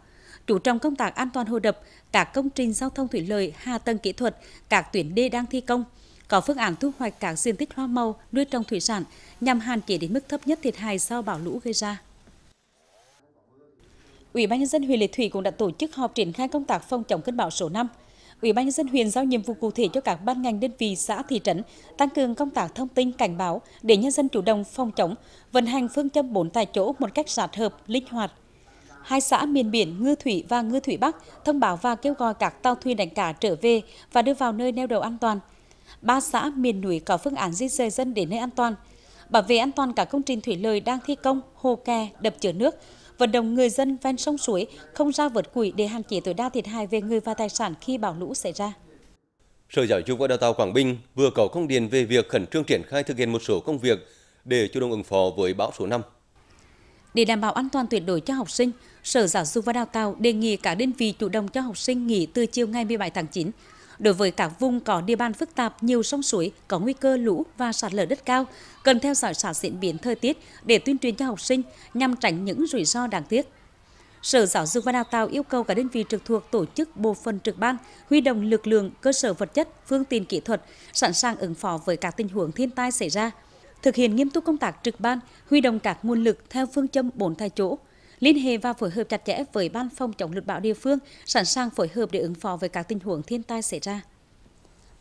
chủ trọng công tác an toàn hồ đập, các công trình giao thông thủy lợi, hạ tầng kỹ thuật, các tuyến đê đang thi công – có phương án thu hoạch các diện tích hoa màu nuôi trồng thủy sản nhằm hạn chế đến mức thấp nhất thiệt hại do bão lũ gây ra. Ủy ban nhân dân huyện Lệ Thủy cũng đã tổ chức họp triển khai công tác phòng chống cơn bão số 5. Ủy ban nhân dân huyện giao nhiệm vụ cụ thể cho các ban ngành đơn vị xã thị trấn tăng cường công tác thông tin cảnh báo để nhân dân chủ động phòng chống, vận hành phương châm bốn tại chỗ một cách sát hợp, linh hoạt. Hai xã miền biển Ngư Thủy và Ngư Thủy Bắc thông báo và kêu gọi các tàu thuyền đánh cá trở về và đưa vào nơi neo đậu an toàn – ba xã miền núi có phương án di rời dân đến nơi an toàn, bảo vệ an toàn cả công trình thủy lợi đang thi công, hồ kè, đập chứa nước, vận động người dân ven sông suối không ra vượt quỹ để hạn chế tối đa thiệt hại về người và tài sản khi bão lũ xảy ra. Sở Giáo dục và Đào tạo Quảng Bình vừa có công điện về việc khẩn trương triển khai thực hiện một số công việc để chủ động ứng phó với bão số 5. Để đảm bảo an toàn tuyệt đối cho học sinh, Sở Giáo dục và Đào tạo đề nghị các đơn vị chủ động cho học sinh nghỉ từ chiều ngày 17 tháng 9, Đối với các vùng có địa bàn phức tạp, nhiều sông suối có nguy cơ lũ và sạt lở đất cao, cần theo dõi sát diễn biến thời tiết để tuyên truyền cho học sinh nhằm tránh những rủi ro đáng tiếc. Sở Giáo dục và Đào tạo yêu cầu các đơn vị trực thuộc tổ chức bộ phận trực ban, huy động lực lượng, cơ sở vật chất, phương tiện kỹ thuật, sẵn sàng ứng phó với các tình huống thiên tai xảy ra. Thực hiện nghiêm túc công tác trực ban, huy động các nguồn lực theo phương châm bốn tại chỗ, liên hệ và phối hợp chặt chẽ với ban phòng chống lụt bão địa phương, sẵn sàng phối hợp để ứng phó với các tình huống thiên tai xảy ra.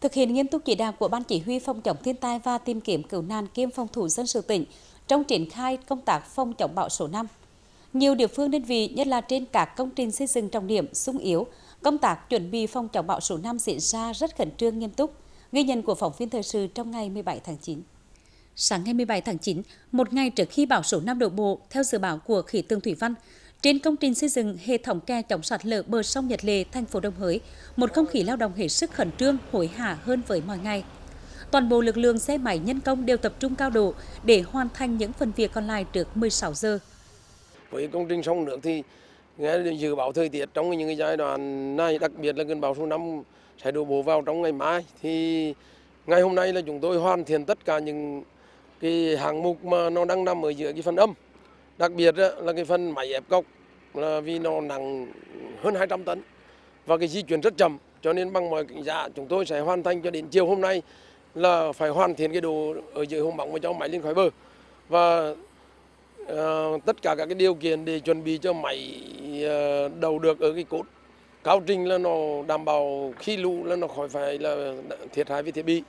Thực hiện nghiêm túc chỉ đạo của Ban Chỉ huy Phòng chống thiên tai và tìm kiếm cứu nạn kiêm phòng thủ dân sự tỉnh trong triển khai công tác phòng chống bão số 5. Nhiều địa phương đơn vị, nhất là trên các công trình xây dựng trọng điểm, sung yếu, công tác chuẩn bị phòng chống bão số 5 diễn ra rất khẩn trương nghiêm túc, ghi nhận của phóng viên thời sự trong ngày 17 tháng 9. Sáng ngày 17 tháng 9, một ngày trước khi bão số 5 đổ bộ, theo dự báo của khí tượng thủy văn, trên công trình xây dựng hệ thống kè chống sạt lở bờ sông Nhật Lệ, thành phố Đồng Hới, một không khí lao động hết sức khẩn trương, hối hả hơn với mọi ngày. Toàn bộ lực lượng xe máy nhân công đều tập trung cao độ để hoàn thành những phần việc còn lại trước 16 giờ. Với công trình sông nước thì nghe dự báo thời tiết trong những giai đoạn này, đặc biệt là cơn bão số 5 sẽ đổ bộ vào trong ngày mai thì ngày hôm nay là chúng tôi hoàn thiện tất cả những cái hạng mục mà nó đang nằm ở giữa cái phần âm đặc biệt là cái phần máy ép cọc là vì nó nặng hơn 200 tấn và cái di chuyển rất chậm cho nên bằng mọi giá dạ, chúng tôi sẽ hoàn thành cho đến chiều hôm nay là phải hoàn thiện cái đồ ở dưới hôm bóng và cho máy lên khỏi bờ và uh, tất cả các cái điều kiện để chuẩn bị cho máy uh, đầu được ở cái cốt cao trình là nó đảm bảo khi lũ là nó khỏi phải là ờ, thiệt hại về thiết bị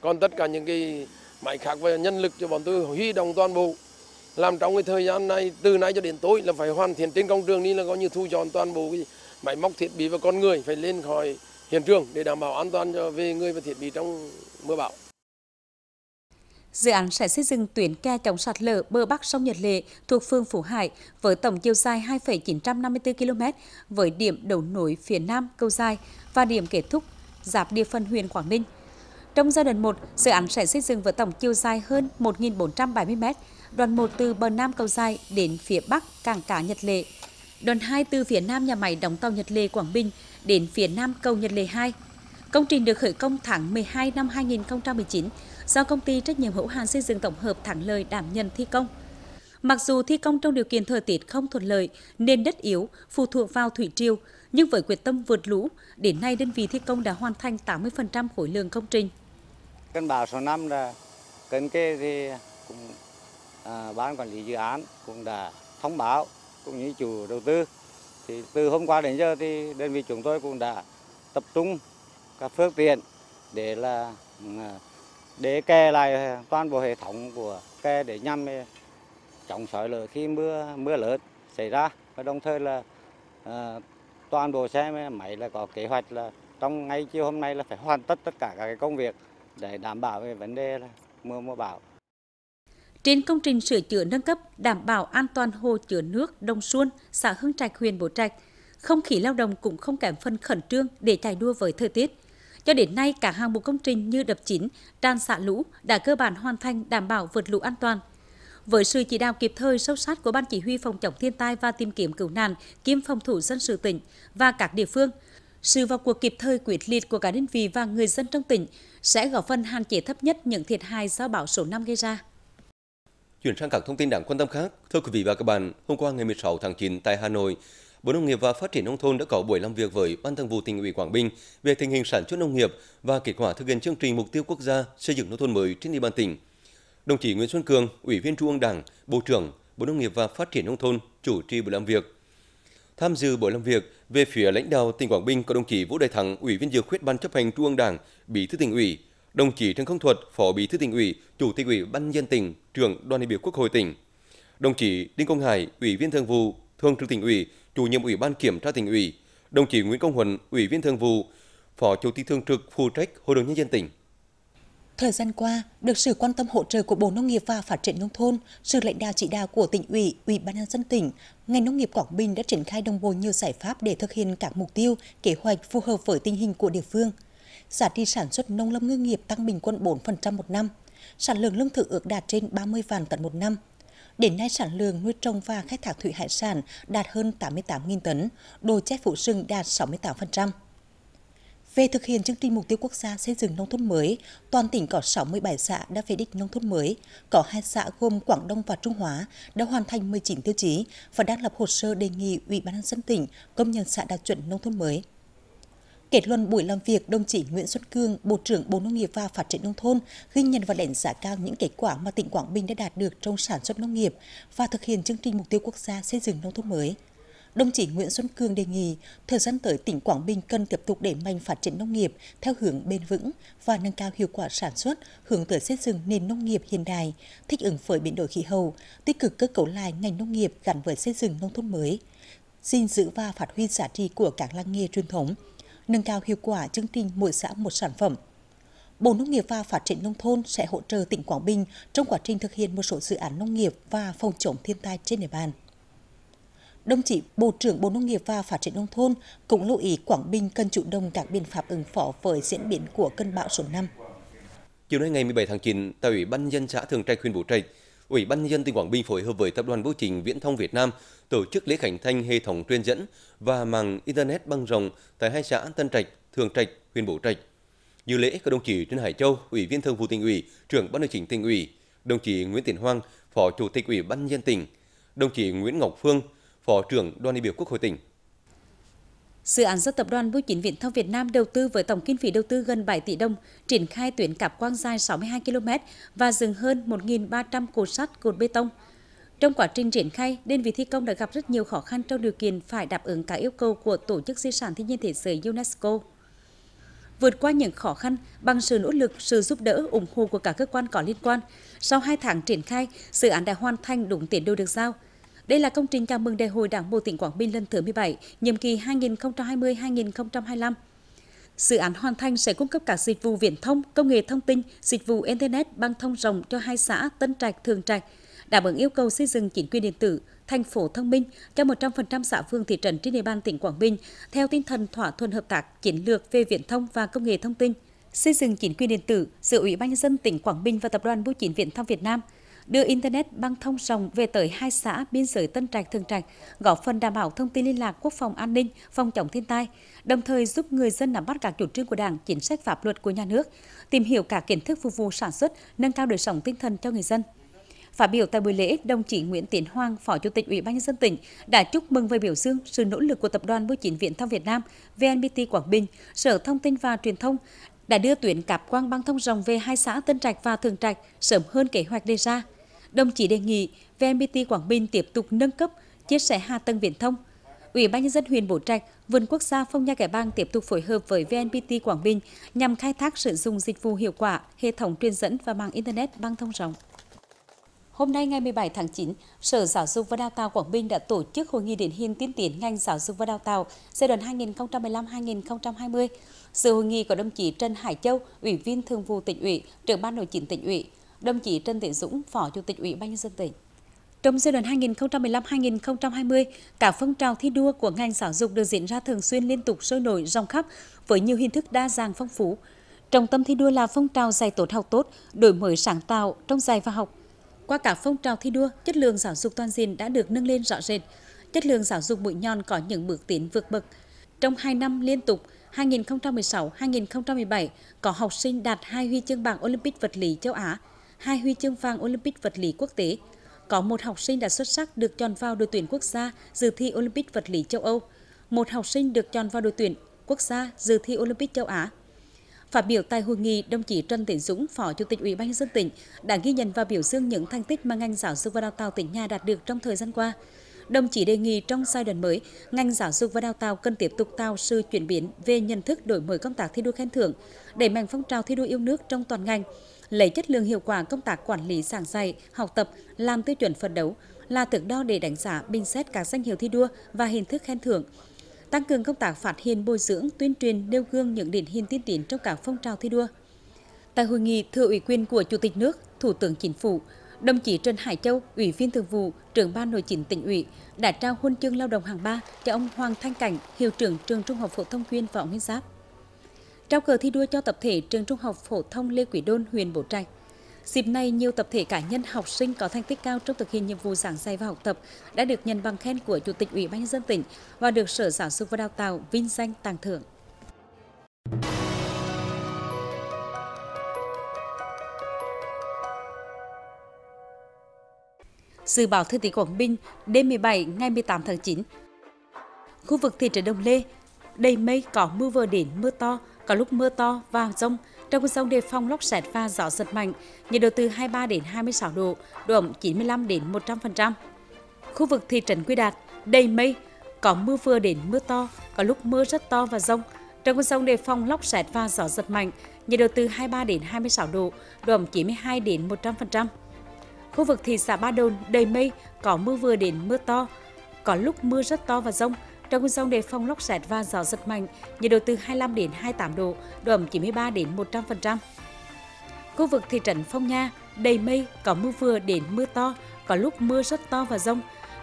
còn tất cả những cái máy khác và nhân lực cho bọn tôi huy động toàn bộ làm trong cái thời gian này từ nay cho đến tối là phải hoàn thiện trên công trường đi là coi như thu dọn toàn bộ cái máy móc thiết bị và con người phải lên khỏi hiện trường để đảm bảo an toàn cho về người và thiết bị trong mưa bão. Dự án sẽ xây dựng tuyến kè chống sạt lở bờ bắc sông Nhật Lệ thuộc phương Phú Hải với tổng chiều dài 2,954 km với điểm đầu nối phía nam Câu Dài và điểm kết thúc giáp địa phân huyện Quảng Ninh. Trong giai đoạn 1, dự án sẽ xây dựng với tổng chiều dài hơn 1.470 m, đoạn 1 từ bờ Nam cầu dài đến phía Bắc cảng cá Nhật Lệ, đoạn 2 từ phía Nam nhà máy đóng tàu Nhật Lệ Quảng Bình đến phía Nam cầu Nhật Lệ 2. Công trình được khởi công tháng 12 năm 2019 do công ty trách nhiệm hữu hạn xây dựng tổng hợp Thẳng Lời đảm nhận thi công. Mặc dù thi công trong điều kiện thời tiết không thuận lợi nên đất yếu, phụ thuộc vào thủy triều, nhưng với quyết tâm vượt lũ, đến nay đơn vị thi công đã hoàn thành 80% khối lượng công trình. Cơn bão số 5 là cơn kê thì cũng à, ban quản lý dự án cũng đã thông báo cũng như chủ đầu tư thì từ hôm qua đến giờ thì đơn vị chúng tôi cũng đã tập trung các phương tiện để là à, để kè lại toàn bộ hệ thống của kè để nhằm à, chống sói lở khi mưa mưa lớn xảy ra và đồng thời là à, toàn bộ xe máy là có kế hoạch là trong ngay chiều hôm nay là phải hoàn tất tất cả các công việc để đảm bảo về vấn đề là mưa mưa bão. Trên công trình sửa chữa nâng cấp đảm bảo an toàn hồ chứa nước Đông Xuân, xã Hưng Trạch, huyện Bố Trạch, không khí lao động cũng không kém phần khẩn trương để chạy đua với thời tiết. Cho đến nay, cả hàng bộ công trình như đập chính, tràn xả lũ đã cơ bản hoàn thành đảm bảo vượt lũ an toàn. Với sự chỉ đạo kịp thời sâu sát của Ban Chỉ huy Phòng chống thiên tai và tìm kiếm cứu nạn, kiêm phòng thủ dân sự tỉnh và các địa phương – sự vào cuộc kịp thời quyết liệt của cả đơn vị và người dân trong tỉnh sẽ góp phần hạn chế thấp nhất những thiệt hại do bão số 5 gây ra. Chuyển sang các thông tin đáng quan tâm khác. Thưa quý vị và các bạn, hôm qua ngày 16 tháng 9 tại Hà Nội, Bộ Nông nghiệp và Phát triển Nông thôn đã có buổi làm việc với Ban thường vụ tỉnh ủy Quảng Bình về tình hình sản xuất nông nghiệp và kết quả thực hiện chương trình mục tiêu quốc gia xây dựng nông thôn mới trên địa bàn tỉnh. Đồng chí Nguyễn Xuân Cường, Ủy viên Trung ương Đảng, Bộ trưởng Bộ Nông nghiệp và Phát triển Nông thôn chủ trì buổi làm việc. Tham dự buổi làm việc, về phía lãnh đạo tỉnh Quảng Bình có đồng chí Vũ Đại Thắng, Ủy viên Dự khuyết Ban chấp hành Trung ương Đảng, Bí thư tỉnh ủy, đồng chí Trần Công Thuật, Phó Bí thư tỉnh ủy, Chủ tịch ủy ban dân tỉnh, trưởng đoàn đại biểu Quốc hội tỉnh, đồng chí Đinh Công Hải, Ủy viên Thường vụ, Thường trực tỉnh ủy, Chủ nhiệm Ủy ban Kiểm tra tỉnh ủy, đồng chí Nguyễn Công Huấn, Ủy viên Thường vụ, Phó Chủ tịch Thường trực phụ trách Hội đồng nhân dân tỉnh. Thời gian qua, được sự quan tâm hỗ trợ của Bộ Nông nghiệp và Phát triển Nông thôn, sự lãnh đạo chỉ đạo của tỉnh ủy, ủy ban nhân dân tỉnh, ngành nông nghiệp Quảng Bình đã triển khai đồng bộ nhiều giải pháp để thực hiện các mục tiêu, kế hoạch phù hợp với tình hình của địa phương. Giá trị sản xuất nông lâm ngư nghiệp tăng bình quân 4% một năm, sản lượng lương thực ước đạt trên 30 vạn tấn một năm. Đến nay, sản lượng nuôi trồng và khai thác thủy hải sản đạt hơn 88.000 tấn, đồ che phủ rừng đạt 68%. Về thực hiện chương trình mục tiêu quốc gia xây dựng nông thôn mới, toàn tỉnh có 67 xã đã về đích nông thôn mới, có hai xã gồm Quảng Đông và Trung Hóa đã hoàn thành 19 tiêu chí và đang lập hồ sơ đề nghị Ủy ban nhân dân tỉnh công nhận xã đạt chuẩn nông thôn mới. Kết luận buổi làm việc, đồng chí Nguyễn Xuân Cương, Bộ trưởng Bộ Nông nghiệp và Phát triển Nông thôn, ghi nhận và đánh giá cao những kết quả mà tỉnh Quảng Bình đã đạt được trong sản xuất nông nghiệp và thực hiện chương trình mục tiêu quốc gia xây dựng nông thôn mới. Đồng chí Nguyễn Xuân Cương đề nghị thời gian tới tỉnh Quảng Bình cần tiếp tục đẩy mạnh phát triển nông nghiệp theo hướng bền vững và nâng cao hiệu quả sản xuất, hướng tới xây dựng nền nông nghiệp hiện đại, thích ứng với biến đổi khí hậu, tích cực cơ cấu lại ngành nông nghiệp gắn với xây dựng nông thôn mới, gìn giữ và phát huy giá trị của các làng nghề truyền thống, nâng cao hiệu quả chương trình mỗi xã một sản phẩm, Bộ Nông nghiệp và Phát triển Nông thôn sẽ hỗ trợ tỉnh Quảng Bình trong quá trình thực hiện một số dự án nông nghiệp và phòng chống thiên tai trên địa bàn đồng chí Bộ trưởng Bộ Nông nghiệp và Phát triển Nông thôn cũng lưu ý Quảng Bình cần chủ động các biện pháp ứng phó với diễn biến của cơn bão số 5. Chiều nay ngày 17 tháng 9, tại Ủy ban nhân dân xã Thường Trạch huyện Vũ Trạch, Ủy ban nhân dân tỉnh Quảng Bình phối hợp với Tập đoàn Bưu trình Viễn thông Việt Nam tổ chức lễ khánh thành hệ thống truyền dẫn và mạng internet băng rộng tại hai xã Tân Trạch, Thường Trạch, huyện Bố Trạch. Dự lễ có đồng chí Trần Hải Châu, Ủy viên Thường vụ tỉnh ủy, trưởng ban nội chính tỉnh ủy, đồng chí Nguyễn Tiến Hoang, Phó Chủ tịch Ủy ban nhân tỉnh, đồng chí Nguyễn Ngọc Phương, Phó trưởng Đoàn đại biểu Quốc hội tỉnh. Dự án do Tập đoàn Bưu chính Viễn thông Việt Nam đầu tư với tổng kinh phí đầu tư gần 7 tỷ đồng, triển khai tuyến cáp quang dài 62 km và dừng hơn 1.300 cột sắt, cột bê tông. Trong quá trình triển khai, đơn vị thi công đã gặp rất nhiều khó khăn trong điều kiện phải đáp ứng các yêu cầu của Tổ chức Di sản Thiên nhiên Thế giới UNESCO. Vượt qua những khó khăn bằng sự nỗ lực, sự giúp đỡ, ủng hộ của cả cơ quan có liên quan, sau 2 tháng triển khai, dự án đã hoàn thành đúng tiến độ được giao – đây là công trình chào mừng Đại hội Đảng bộ tỉnh Quảng Bình lần thứ 17, nhiệm kỳ 2020-2025. Dự án hoàn thành sẽ cung cấp các dịch vụ viễn thông, công nghệ thông tin, dịch vụ Internet băng thông rộng cho hai xã Tân Trạch, Thường Trạch, đáp ứng yêu cầu xây dựng chính quyền điện tử, thành phố thông minh cho 100% xã phường thị trấn trên địa bàn tỉnh Quảng Bình theo tinh thần thỏa thuận hợp tác chiến lược về viễn thông và công nghệ thông tin xây dựng chính quyền điện tử giữa Ủy ban nhân dân tỉnh Quảng Bình và Tập đoàn Bưu chính Viễn thông Việt Nam đưa Internet băng thông rộng về tới hai xã biên giới Tân Trạch, Thường Trạch, góp phần đảm bảo thông tin liên lạc quốc phòng an ninh, phòng chống thiên tai, đồng thời giúp người dân nắm bắt các chủ trương của Đảng, chính sách pháp luật của nhà nước, tìm hiểu cả kiến thức phục vụ sản xuất, nâng cao đời sống tinh thần cho người dân. Phát biểu tại buổi lễ, đồng chí Nguyễn Tiến Hoàng, Phó Chủ tịch Ủy ban nhân dân tỉnh đã chúc mừng và biểu dương sự nỗ lực của Tập đoàn Bưu chính Viễn thông Việt Nam, VNPT Quảng Bình, Sở Thông tin và Truyền thông đã đưa tuyến cáp quang băng thông rộng về hai xã Tân Trạch và Thường Trạch sớm hơn kế hoạch đề ra. Đồng chí đề nghị VNPT Quảng Bình tiếp tục nâng cấp, chia sẻ hạ tầng viễn thông. Ủy ban nhân dân huyện Bố Trạch, Vườn Quốc gia Phong Nha Kẻ Bàng tiếp tục phối hợp với VNPT Quảng Bình nhằm khai thác sử dụng dịch vụ hiệu quả, hệ thống truyền dẫn và mạng Internet băng thông rộng. Hôm nay ngày 17 tháng 9, Sở Giáo dục và Đào tạo Quảng Bình đã tổ chức hội nghị điển hình tiên tiến ngành giáo dục và đào tạo giai đoạn 2015-2020 sự hội nghị có đồng chí Trần Hải Châu, Ủy viên Thường vụ tỉnh ủy, trưởng ban nội chính tỉnh ủy, đồng chí Trần Tiến Dũng, Phó Chủ tịch Ủy ban nhân dân tỉnh. Trong giai đoạn 2015-2020, cả phong trào thi đua của ngành giáo dục được diễn ra thường xuyên liên tục sôi nổi rộng khắp với nhiều hình thức đa dạng phong phú. Trọng tâm thi đua là phong trào dạy tốt học tốt, đổi mới sáng tạo trong dạy và học. Qua cả phong trào thi đua, chất lượng giáo dục toàn diện đã được nâng lên rõ rệt. Chất lượng giáo dục mũi nhọn có những bước tiến vượt bậc. Trong 2 năm liên tục, 2016-2017 có học sinh đạt hai huy chương vàng Olympic vật lý châu Á, hai huy chương vàng Olympic vật lý quốc tế. Có một học sinh đã xuất sắc được chọn vào đội tuyển quốc gia dự thi Olympic vật lý châu Âu, một học sinh được chọn vào đội tuyển quốc gia dự thi Olympic châu Á. Phát biểu tại hội nghị, đồng chí Trần Tiến Dũng, Phó Chủ tịch Ủy ban nhân dân tỉnh đã ghi nhận và biểu dương những thành tích mà ngành giáo dục và đào tạo tỉnh nhà đạt được trong thời gian qua đồng chí đề nghị trong giai đoạn mới, ngành giáo dục và đào tạo cần tiếp tục tạo sự chuyển biến về nhận thức đổi mới công tác thi đua khen thưởng, đẩy mạnh phong trào thi đua yêu nước trong toàn ngành, lấy chất lượng hiệu quả công tác quản lý giảng dạy, học tập làm tiêu chuẩn phấn đấu là thước đo để đánh giá bình xét các danh hiệu thi đua và hình thức khen thưởng tăng cường công tác phát hiện bồi dưỡng tuyên truyền nêu gương những điển hình tiên tiến trong các phong trào thi đua tại hội nghị thừa ủy quyền của chủ tịch nước thủ tướng chính phủ Đồng chí Trần Hải Châu, Ủy viên Thường vụ, trưởng ban nội chính tỉnh ủy đã trao huân chương lao động hạng 3 cho ông Hoàng Thanh Cảnh, hiệu trưởng trường Trung học phổ thông Quyên Võ Nguyên Giáp. Trao cờ thi đua cho tập thể trường Trung học phổ thông Lê Quý Đôn, huyện Bố Trạch. Dịp này, nhiều tập thể cá nhân học sinh có thành tích cao trong thực hiện nhiệm vụ giảng dạy và học tập đã được nhận bằng khen của Chủ tịch Ủy ban nhân dân tỉnh và được Sở Giáo dục và Đào tạo vinh danh tặng thưởng. Dự báo thời tiết Quảng Bình đêm 17 ngày 18 tháng 9. Khu vực thị trấn Đông Lê đầy mây có mưa vừa đến mưa to, có lúc mưa to và rông. Trong cơn rông đề phòng lốc sét và gió giật mạnh, nhiệt độ từ 23 đến 26 độ, độ ẩm 95 đến 100%. Khu vực thị trấn Quy Đạt đầy mây, có mưa vừa đến mưa to, có lúc mưa rất to và rông. Trong cơn rông đề phòng lốc sét và gió giật mạnh, nhiệt độ từ 23 đến 26 độ, độ ẩm 92 đến 100%. Khu vực thị xã Ba Đồn đầy mây, có mưa vừa đến mưa to, có lúc mưa rất to và rông. Trong cơn rông đề phòng lốc sét và gió giật mạnh, nhiệt độ từ 25 đến 28 độ, độ ẩm 93 đến 100%. Khu vực thị trấn Phong Nha đầy mây, có mưa vừa đến mưa to, có lúc mưa rất to và rông.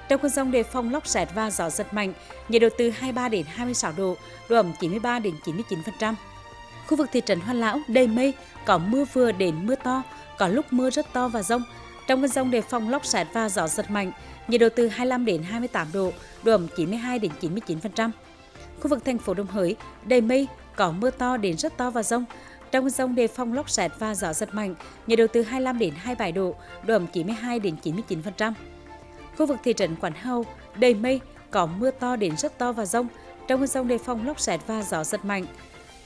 Trong cơn rông đề phòng lốc sét và gió giật mạnh, nhiệt độ từ 23 đến 26 độ, độ ẩm 93 đến 99%. Khu vực thị trấn Hoa Lão đầy mây, có mưa vừa đến mưa to, có lúc mưa rất to và rông. Trong cơn rông đề phòng lốc sét và gió giật mạnh, nhiệt độ từ 25 đến 28 độ, độ ẩm 92 đến 99%. Khu vực thành phố Đồng Hới đầy mây, có mưa to đến rất to và rông. Trong cơn rông đề phòng lốc sét và gió giật mạnh, nhiệt độ từ 25 đến 27 độ, độ ẩm 92 đến 99%. Khu vực thị trấn Quảng hầu đầy mây, có mưa to đến rất to và rông. Trong cơn rông đề phòng lốc sét và gió giật mạnh,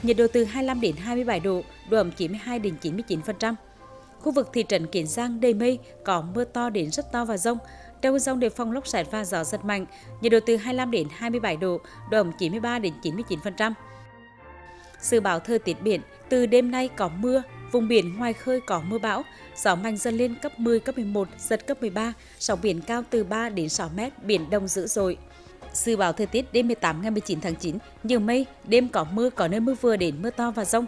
nhiệt độ từ 25 đến 27 độ, độ ẩm 92 đến 99%. Khu vực thị trấn Kiến Giang đầy mây, có mưa to đến rất to và rông. Trong rông đề phòng lốc sét và gió giật mạnh, nhiệt độ từ 25 đến 27 độ, độ ẩm 93 đến 99%. Dự báo thời tiết biển, từ đêm nay có mưa, vùng biển ngoài khơi có mưa bão, gió mạnh dần lên cấp 10, cấp 11, giật cấp 13, sóng biển cao từ 3 đến 6 mét, biển đông dữ dội. Dự báo thời tiết đêm 18 ngày 19 tháng 9, nhiều mây, đêm có mưa, có nơi mưa vừa đến mưa to và rông,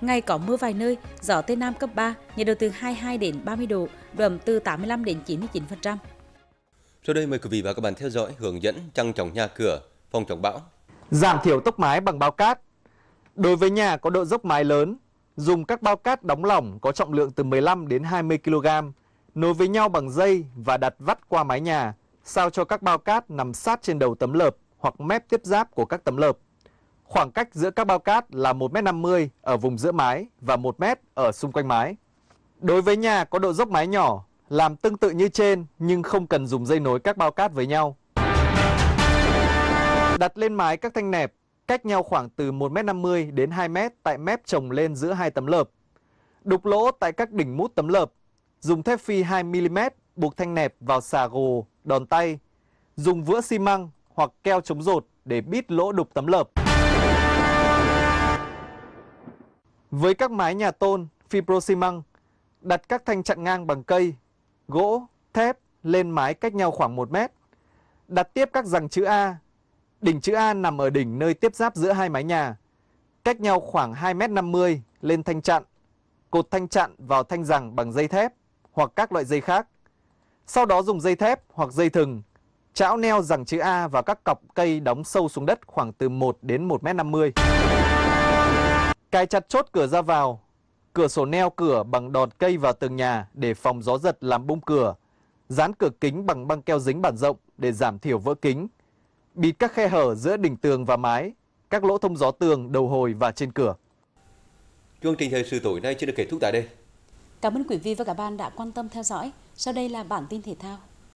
Ngày có mưa vài nơi, gió Tây Nam cấp 3, nhiệt độ từ 22 đến 30 độ, độ ẩm từ 85 đến 99%. Sau đây mời quý vị và các bạn theo dõi hướng dẫn trăng chống nhà cửa, phòng chống bão. Giảm thiểu tốc mái bằng bao cát. Đối với nhà có độ dốc mái lớn, dùng các bao cát đóng lỏng có trọng lượng từ 15 đến 20 kg, nối với nhau bằng dây và đặt vắt qua mái nhà, sao cho các bao cát nằm sát trên đầu tấm lợp hoặc mép tiếp giáp của các tấm lợp. Khoảng cách giữa các bao cát là 1m50 ở vùng giữa mái và 1m ở xung quanh mái. Đối với nhà có độ dốc mái nhỏ, làm tương tự như trên nhưng không cần dùng dây nối các bao cát với nhau. Đặt lên mái các thanh nẹp cách nhau khoảng từ 1m50 đến 2m tại mép chồng lên giữa hai tấm lợp. Đục lỗ tại các đỉnh mút tấm lợp, dùng thép phi 2mm buộc thanh nẹp vào xà gồ, đòn tay, dùng vữa xi măng hoặc keo chống rột để bít lỗ đục tấm lợp. Với các mái nhà tôn, fibroximăng, đặt các thanh chặn ngang bằng cây, gỗ, thép lên mái cách nhau khoảng 1 mét. Đặt tiếp các rằng chữ A. Đỉnh chữ A nằm ở đỉnh nơi tiếp giáp giữa hai mái nhà, cách nhau khoảng 2m50 lên thanh chặn. Cột thanh chặn vào thanh rằng bằng dây thép hoặc các loại dây khác. Sau đó dùng dây thép hoặc dây thừng chảo neo rằng chữ A vào các cọc cây đóng sâu xuống đất khoảng từ 1 đến 1m50 cài chặt chốt cửa ra vào, cửa sổ neo cửa bằng đòn cây vào tường nhà để phòng gió giật làm bung cửa, dán cửa kính bằng băng keo dính bản rộng để giảm thiểu vỡ kính, bịt các khe hở giữa đỉnh tường và mái, các lỗ thông gió tường, đầu hồi và trên cửa. Chương trình thời sự tối nay chưa được kết thúc tại đây. Cảm ơn quý vị và các bạn đã quan tâm theo dõi. Sau đây là bản tin thể thao.